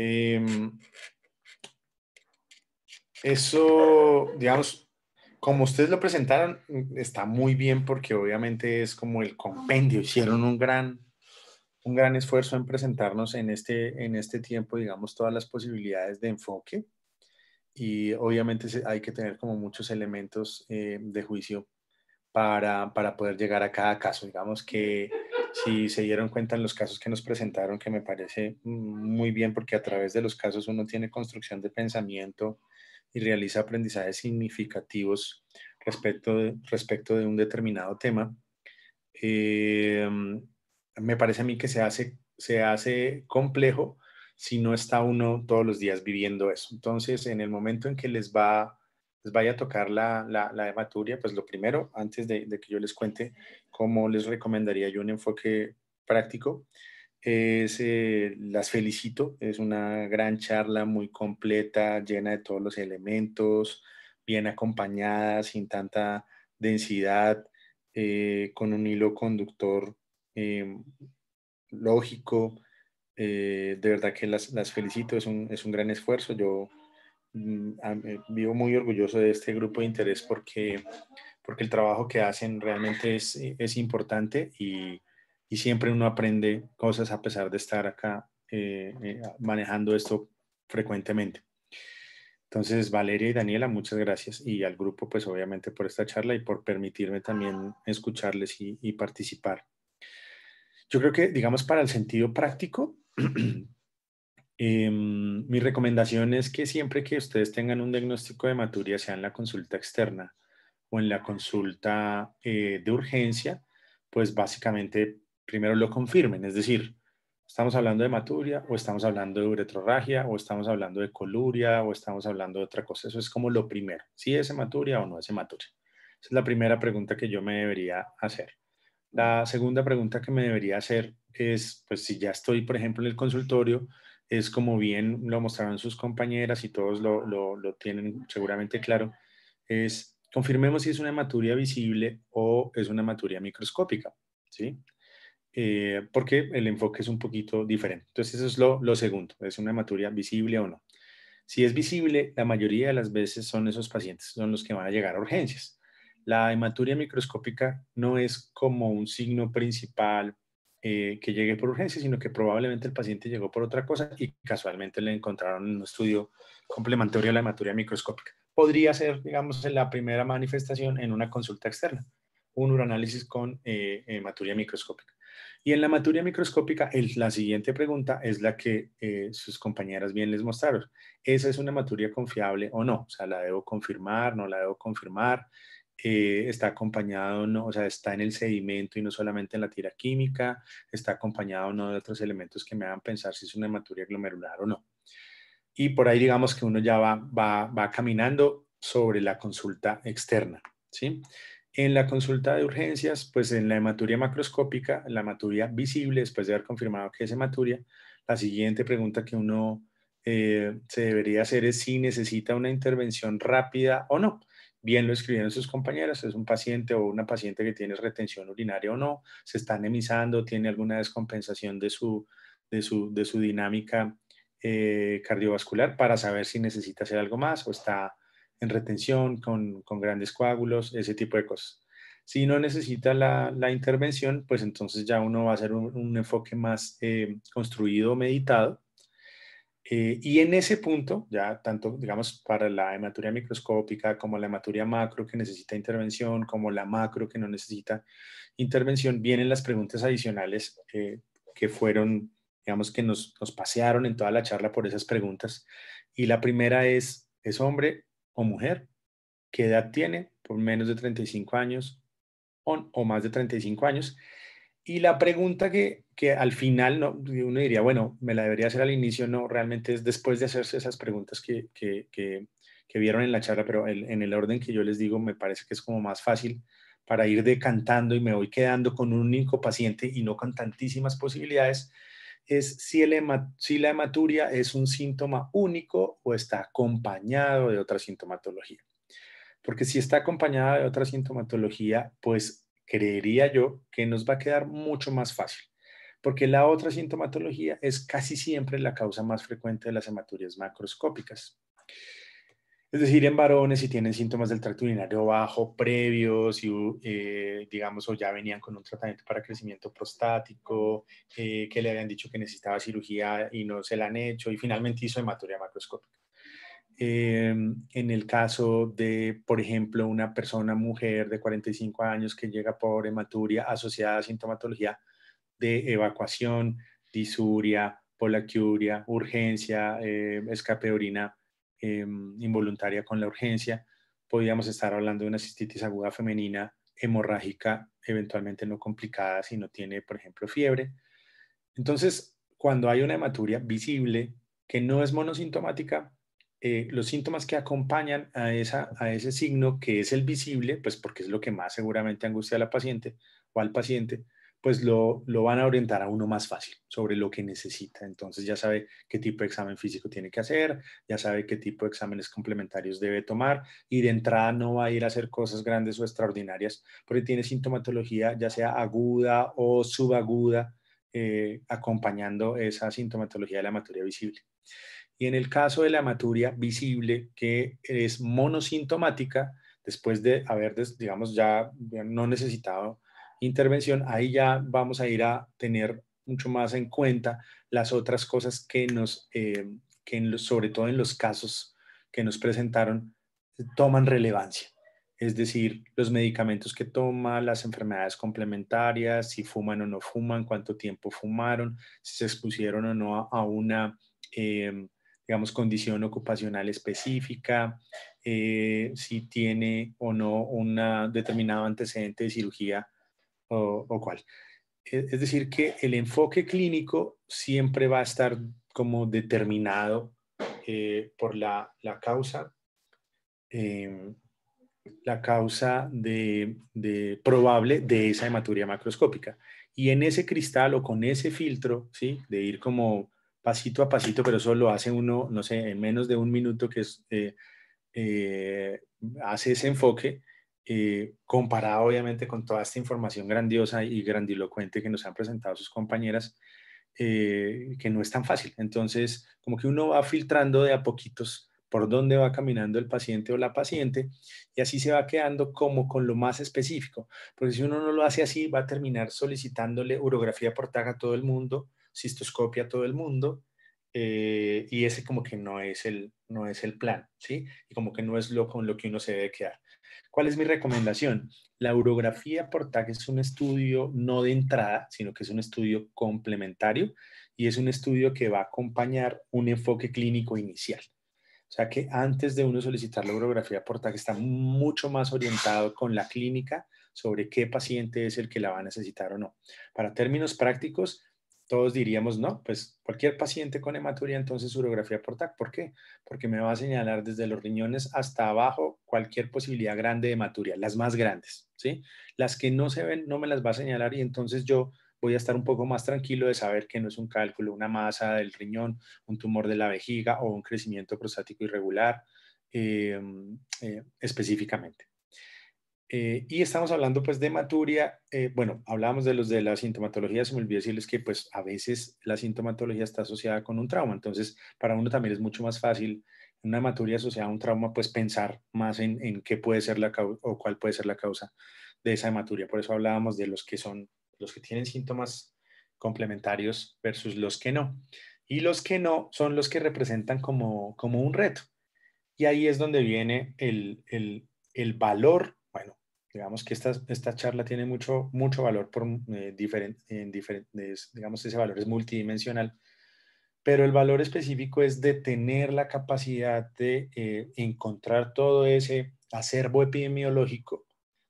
Em, eso, digamos, como ustedes lo presentaron, está muy bien porque obviamente es como el compendio. Hicieron un gran, un gran esfuerzo en presentarnos en este, en este tiempo, digamos, todas las posibilidades de enfoque. Y obviamente hay que tener como muchos elementos eh, de juicio para, poder llegar a cada caso. Digamos que si se dieron cuenta en los casos que nos presentaron, que me parece muy bien porque a través de los casos uno tiene construcción de pensamiento y realiza aprendizajes significativos respecto de, respecto de un determinado tema. Eh, me parece a mí que se hace, se hace complejo si no está uno todos los días viviendo eso. Entonces, en el momento en que les va les pues, vaya a tocar la, la, hematuria, pues lo primero, antes de, que yo les cuente cómo les recomendaría yo un enfoque práctico, es, eh, las felicito, es una gran charla muy completa, llena de todos los elementos, bien acompañada, sin tanta densidad, eh, con un hilo conductor eh, lógico. de verdad que las, las felicito, es un, es un gran esfuerzo. Yo Mm, vivo muy orgulloso de este grupo de interés porque, porque el trabajo que hacen realmente es, es importante y, y, siempre uno aprende cosas a pesar de estar acá eh, eh, manejando esto frecuentemente. Entonces, Valeria y Daniela, muchas gracias y al grupo, pues obviamente por esta charla y por permitirme también escucharles y, y participar. Yo creo que, digamos, para el sentido práctico, Em, mi recomendación es que siempre que ustedes tengan un diagnóstico de hematuria, sea en la consulta externa o en la consulta eh, de urgencia, pues básicamente primero lo confirmen. Es decir, estamos hablando de hematuria o estamos hablando de uretrorragia o estamos hablando de coluria o estamos hablando de otra cosa. Eso es como lo primero. Si es hematuria o no es hematuria. Esa es la primera pregunta que yo me debería hacer. La segunda pregunta que me debería hacer es, pues si ya estoy, por ejemplo, en el consultorio, es como bien lo mostraron sus compañeras y todos lo, tienen seguramente claro, es confirmemos si es una hematuria visible o es una hematuria microscópica, ¿sí? Eh, porque el enfoque es un poquito diferente. Entonces, eso es lo, lo segundo, es una hematuria visible o no. Si es visible, la mayoría de las veces son esos pacientes, son los que van a llegar a urgencias. La hematuria microscópica no es como un signo principal eh, que llegue por urgencia, sino que probablemente el paciente llegó por otra cosa y casualmente le encontraron en un estudio complementario a la hematuria microscópica. Podría ser, digamos, la primera manifestación en una consulta externa, un uranálisis con eh, hematuria microscópica. Y en la hematuria microscópica, la siguiente pregunta es la que eh, sus compañeras bien les mostraron. ¿Esa es una hematuria confiable o no? O sea, ¿la debo confirmar? ¿No la debo confirmar? Eh, está acompañado, ¿no? o sea, está en el sedimento y no solamente en la tira química, está acompañado no de otros elementos que me hagan pensar si es una hematuria glomerular o no. Y por ahí digamos que uno ya va, va, caminando sobre la consulta externa. ¿sí? En la consulta de urgencias, pues en la hematuria macroscópica, la hematuria visible, después de haber confirmado que es hematuria, la siguiente pregunta que uno eh, se debería hacer es si necesita una intervención rápida o no bien lo escribieron sus compañeros, es un paciente o una paciente que tiene retención urinaria o no, se está anemizando, tiene alguna descompensación de su, de su, de su dinámica eh, cardiovascular para saber si necesita hacer algo más o está en retención con, con grandes coágulos, ese tipo de cosas. Si no necesita la, la intervención, pues entonces ya uno va a hacer un, enfoque más eh, construido, meditado, eh, y en ese punto, ya tanto, digamos, para la hematuria microscópica como la hematuria macro que necesita intervención, como la macro que no necesita intervención, vienen las preguntas adicionales eh, que fueron, digamos, que nos, pasearon en toda la charla por esas preguntas. Y la primera es, ¿es hombre o mujer? ¿Qué edad tiene? ¿Por menos de 35 años o, o más de 35 años? Y la pregunta que, al final ¿no? uno diría, bueno, me la debería hacer al inicio, no, realmente es después de hacerse esas preguntas que, vieron en la charla, pero en el orden que yo les digo, me parece que es como más fácil para ir decantando y me voy quedando con un único paciente y no con tantísimas posibilidades, es si, el si la hematuria es un síntoma único o está acompañado de otra sintomatología. Porque si está acompañada de otra sintomatología, pues creería yo que nos va a quedar mucho más fácil, porque la otra sintomatología es casi siempre la causa más frecuente de las hematurias macroscópicas. Es decir, en varones si tienen síntomas del tracto urinario bajo previos, y, eh, digamos, o ya venían con un tratamiento para crecimiento prostático, eh, que le habían dicho que necesitaba cirugía y no se la han hecho, y finalmente hizo hematuria macroscópica. Em, en el caso de, por ejemplo, una persona mujer de 45 años que llega por hematuria asociada a sintomatología de evacuación, disuria, polacuria, urgencia, eh, escape de orina em, involuntaria con la urgencia, podríamos estar hablando de una cistitis aguda femenina hemorrágica, eventualmente no complicada si no tiene, por ejemplo, fiebre. Entonces, cuando hay una hematuria visible que no es monosintomática, eh, los síntomas que acompañan a, ese signo que es el visible, pues porque es lo que más seguramente angustia a la paciente o al paciente, pues lo, van a orientar a uno más fácil sobre lo que necesita. Entonces ya sabe qué tipo de examen físico tiene que hacer, ya sabe qué tipo de exámenes complementarios debe tomar y de entrada no va a ir a hacer cosas grandes o extraordinarias porque tiene sintomatología ya sea aguda o subaguda eh, acompañando esa sintomatología de la materia visible. Y en el caso de la hematuria visible, que es monosintomática, después de haber, digamos, ya no necesitado intervención, ahí ya vamos a ir a tener mucho más en cuenta las otras cosas que nos, eh, que sobre todo en los casos que nos presentaron, toman relevancia. Es decir, los medicamentos que toma, las enfermedades complementarias, si fuman o no fuman, cuánto tiempo fumaron, si se expusieron o no a, una... Eh, digamos, condición ocupacional específica, eh, si tiene o no un determinado antecedente de cirugía o, o cuál. E, es, decir, que el enfoque clínico siempre va a estar como determinado eh, por la, la causa, em, la causa de, de, probable de esa hematuria macroscópica. Y en ese cristal o con ese filtro, ¿sí? de ir como pasito a pasito, pero eso lo hace uno, no sé, en menos de un minuto, que eh, eh, hace ese enfoque, eh, comparado obviamente con toda esta información grandiosa y grandilocuente que nos han presentado sus compañeras, que no es tan fácil. Entonces, como que uno va filtrando de a poquitos por dónde va caminando el paciente o la paciente y así se va quedando como con lo más específico, porque si uno no lo hace así va a terminar solicitándole urografía por a todo el mundo, cistoscopia a todo el mundo, eh, y ese como que no es, el, no es el plan, ¿sí? Y como que no es lo con lo que uno se debe quedar. ¿Cuál es mi recomendación? La urografía por TAC es un estudio no de entrada, sino que es un estudio complementario y es un estudio que va a acompañar un enfoque clínico inicial. O sea que antes de uno solicitar la urografía por TAC está mucho más orientado con la clínica sobre qué paciente es el que la va a necesitar o no. Para términos prácticos, todos diríamos, no, pues cualquier paciente con hematuria, entonces urografía por TAC. ¿Por qué? Porque me va a señalar desde los riñones hasta abajo cualquier posibilidad grande de hematuria, las más grandes, ¿sí? Las que no se ven no me las va a señalar y entonces yo voy a estar un poco más tranquilo de saber que no es un cálculo, una masa del riñón, un tumor de la vejiga o un crecimiento prostático irregular eh, eh, específicamente. Eh, y estamos hablando pues de maturia, eh, bueno, hablábamos de los de la sintomatología, se me olvidó decirles que pues a veces la sintomatología está asociada con un trauma, entonces para uno también es mucho más fácil en una maturia asociada a un trauma pues pensar más en, en qué puede ser la causa o cuál puede ser la causa de esa hematuria, por eso hablábamos de los que son, los que tienen síntomas complementarios versus los que no, y los que no son los que representan como, como un reto, y ahí es donde viene el, el, el valor digamos que esta, esta charla tiene mucho, mucho valor por, eh, en diferentes, digamos, ese valor es multidimensional, pero el valor específico es de tener la capacidad de eh, encontrar todo ese acervo epidemiológico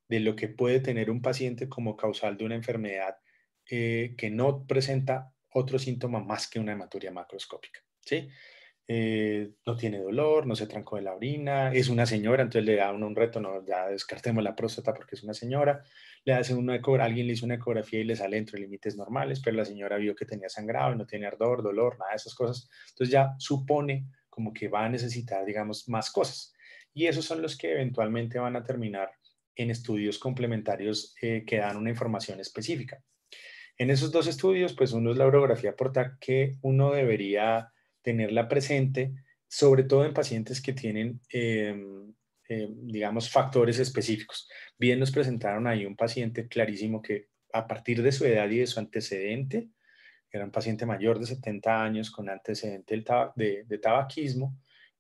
de lo que puede tener un paciente como causal de una enfermedad eh, que no presenta otro síntoma más que una hematuria macroscópica. ¿sí? Eh, no tiene dolor, no se trancó de la orina, es una señora, entonces le da uno un reto, no, ya descartemos la próstata porque es una señora, le hace una ecografía, alguien le hizo una ecografía y le sale entre límites normales, pero la señora vio que tenía sangrado y no tiene ardor, dolor, nada de esas cosas, entonces ya supone como que va a necesitar, digamos, más cosas. Y esos son los que eventualmente van a terminar en estudios complementarios eh, que dan una información específica. En esos dos estudios, pues uno es la urografía porta que uno debería tenerla presente, sobre todo en pacientes que tienen, em, em, digamos, factores específicos. Bien nos presentaron ahí un paciente clarísimo que a partir de su edad y de su antecedente, era un paciente mayor de 70 años con antecedente de, tabaquismo,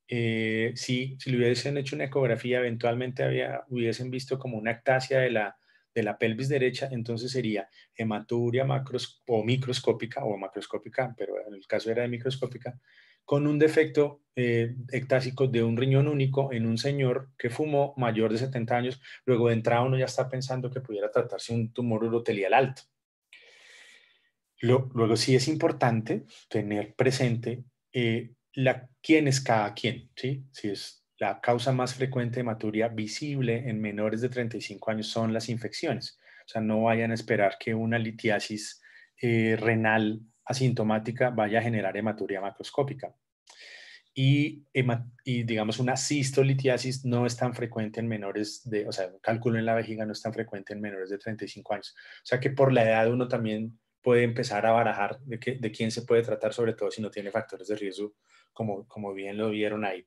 eh, si, si le hubiesen hecho una ecografía, eventualmente había, hubiesen visto como una actasia de la, de la pelvis derecha, entonces sería hematuria macros, o microscópica o macroscópica, pero en el caso era de microscópica, con un defecto eh, ectásico de un riñón único en un señor que fumó mayor de 70 años. Luego de entrada uno ya está pensando que pudiera tratarse un tumor urotelial alto. luego sí es importante tener presente eh, la, quién es cada quien, ¿sí? Si es la causa más frecuente de hematuria visible en menores de 35 años son las infecciones. O sea, no vayan a esperar que una litiasis eh, renal asintomática vaya a generar hematuria macroscópica. Y, digamos una cistolitiasis no es tan frecuente en menores de, o sea, un cálculo en la vejiga no es tan frecuente en menores de 35 años. O sea que por la edad uno también puede empezar a barajar de, de quién se puede tratar, sobre todo si no tiene factores de riesgo, como, como bien lo vieron ahí.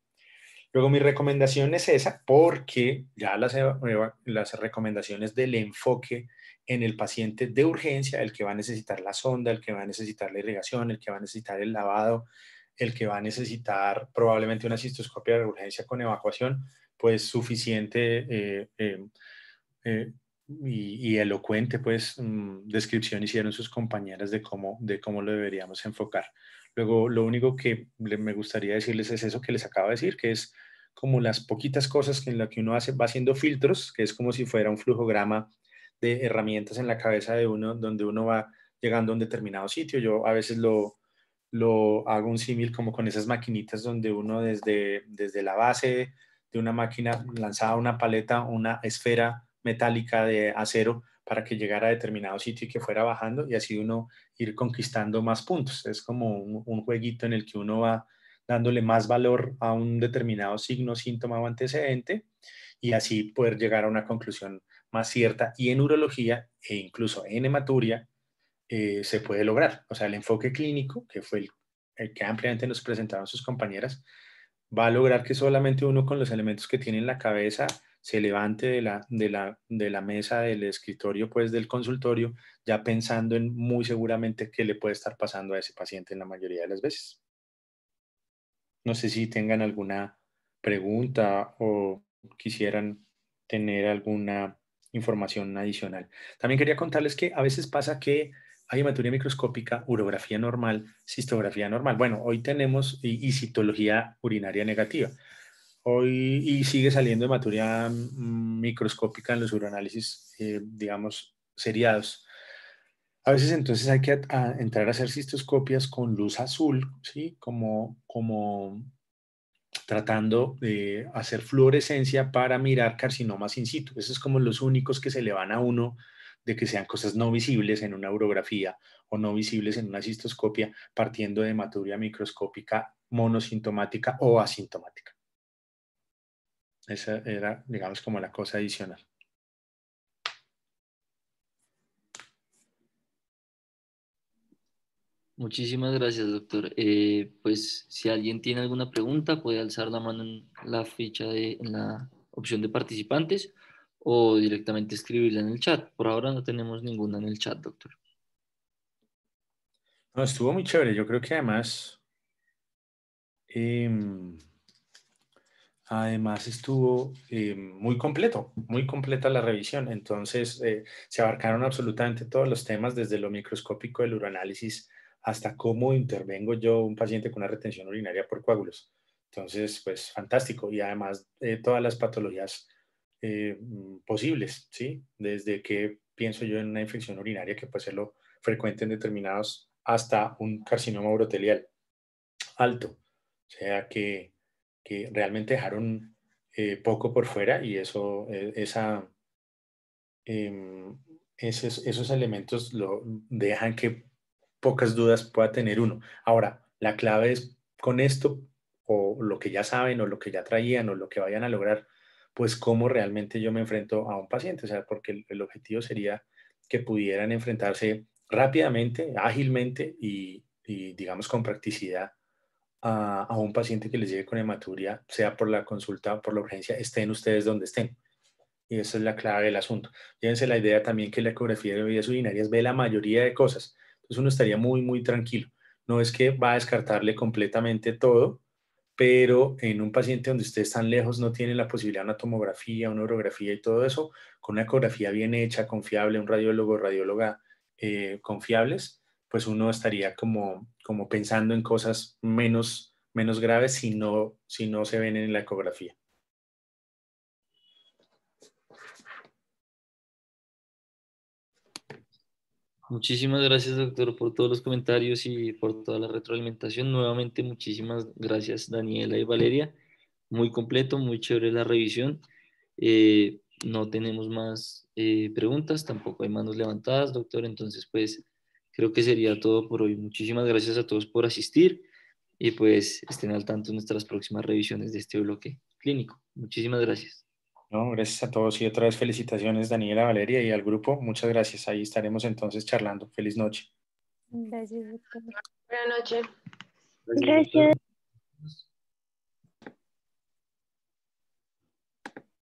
Luego mi recomendación es esa porque ya eh, las, recomendaciones del enfoque en el paciente de urgencia, el que va a necesitar la sonda, el que va a necesitar la irrigación, el que va a necesitar el lavado, el que va a necesitar probablemente una cistoscopia de urgencia con evacuación, pues suficiente eh, em, eh, y, elocuente pues mm, descripción hicieron sus compañeras de cómo lo deberíamos enfocar. Luego, lo único que me gustaría decirles es eso que les acabo de decir, que es como las poquitas cosas que en las que uno hace, va haciendo filtros, que es como si fuera un flujograma de herramientas en la cabeza de uno, donde uno va llegando a un determinado sitio. Yo a veces lo, hago un símil como con esas maquinitas donde uno desde, desde la base de una máquina lanzaba una paleta, una esfera metálica de acero para que llegara a determinado sitio y que fuera bajando y así uno ir conquistando más puntos. Es como un, jueguito en el que uno va dándole más valor a un determinado signo, síntoma o antecedente y así poder llegar a una conclusión más cierta y en urología e incluso en hematuria eh, se puede lograr. O sea, el enfoque clínico, que fue el, que ampliamente nos presentaron sus compañeras, va a lograr que solamente uno con los elementos que tiene en la cabeza se levante de la, de la, mesa del escritorio, pues del consultorio, ya pensando en muy seguramente qué le puede estar pasando a ese paciente en la mayoría de las veces. No sé si tengan alguna pregunta o quisieran tener alguna información adicional. También quería contarles que a veces pasa que hay hematuria microscópica, urografía normal, cistografía normal. Bueno, hoy tenemos y citología urinaria negativa y sigue saliendo de maturidad mm, microscópica en los uroanálisis, eh, digamos, seriados. A veces entonces hay que entrar a hacer cistoscopias con luz azul, ¿sí? Como, como tratando de hacer fluorescencia para mirar carcinomas in situ. Esos es como los únicos que se le van a uno de que sean cosas no visibles en una urografía o no visibles en una cistoscopia partiendo de hematuria microscópica monosintomática o asintomática. Esa era, digamos, como la cosa adicional. Muchísimas gracias, doctor. Eh, pues si alguien tiene alguna pregunta, puede alzar la mano en la ficha de la opción de participantes o directamente escribirla en el chat. Por ahora no tenemos ninguna en el chat, doctor. No, estuvo muy chévere. Yo creo que además em, Además estuvo eh, muy completo, muy completa la revisión. Entonces eh, se abarcaron absolutamente todos los temas, desde lo microscópico del uroanálisis hasta cómo intervengo yo un paciente con una retención urinaria por coágulos. Entonces, pues fantástico. Y además todas las patologías eh, mm, posibles, ¿sí? Desde que pienso yo en una infección urinaria que puede ser lo frecuente en determinados hasta un carcinoma urotelial alto. O sea que que realmente dejaron eh, poco por fuera y eso, eh, esa, em, esos, elementos lo dejan que pocas dudas pueda tener uno. Ahora, la clave es con esto o lo que ya saben o lo que ya traían o lo que vayan a lograr, pues cómo realmente yo me enfrento a un paciente, o sea, porque el, objetivo sería que pudieran enfrentarse rápidamente, ágilmente y digamos con practicidad a, un paciente que les llegue con hematuria, sea por la consulta, por la urgencia, estén ustedes donde estén. Y esa es la clave del asunto. Llévense la idea también que la ecografía de vías urinarias ve la mayoría de cosas. Entonces uno estaría muy, muy tranquilo. No es que va a descartarle completamente todo, pero en un paciente donde ustedes están lejos no tienen la posibilidad de una tomografía, una orografía y todo eso, con una ecografía bien hecha, confiable, un radiólogo, radióloga eh, confiables, pues uno estaría como, como pensando en cosas menos, menos graves si no, si no se ven en la ecografía. Muchísimas gracias, doctor, por todos los comentarios y por toda la retroalimentación. Nuevamente, muchísimas gracias, Daniela y Valeria. Muy completo, muy chévere la revisión. Eh, no tenemos más eh, preguntas, tampoco hay manos levantadas, doctor. Entonces, pues, creo que sería todo por hoy. Muchísimas gracias a todos por asistir y pues estén al tanto de nuestras próximas revisiones de este bloque clínico. Muchísimas gracias. No, gracias a todos y otra vez felicitaciones Daniela, Valeria y al grupo. Muchas gracias. Ahí estaremos entonces charlando. Feliz noche. Gracias. Buenas noches. gracias.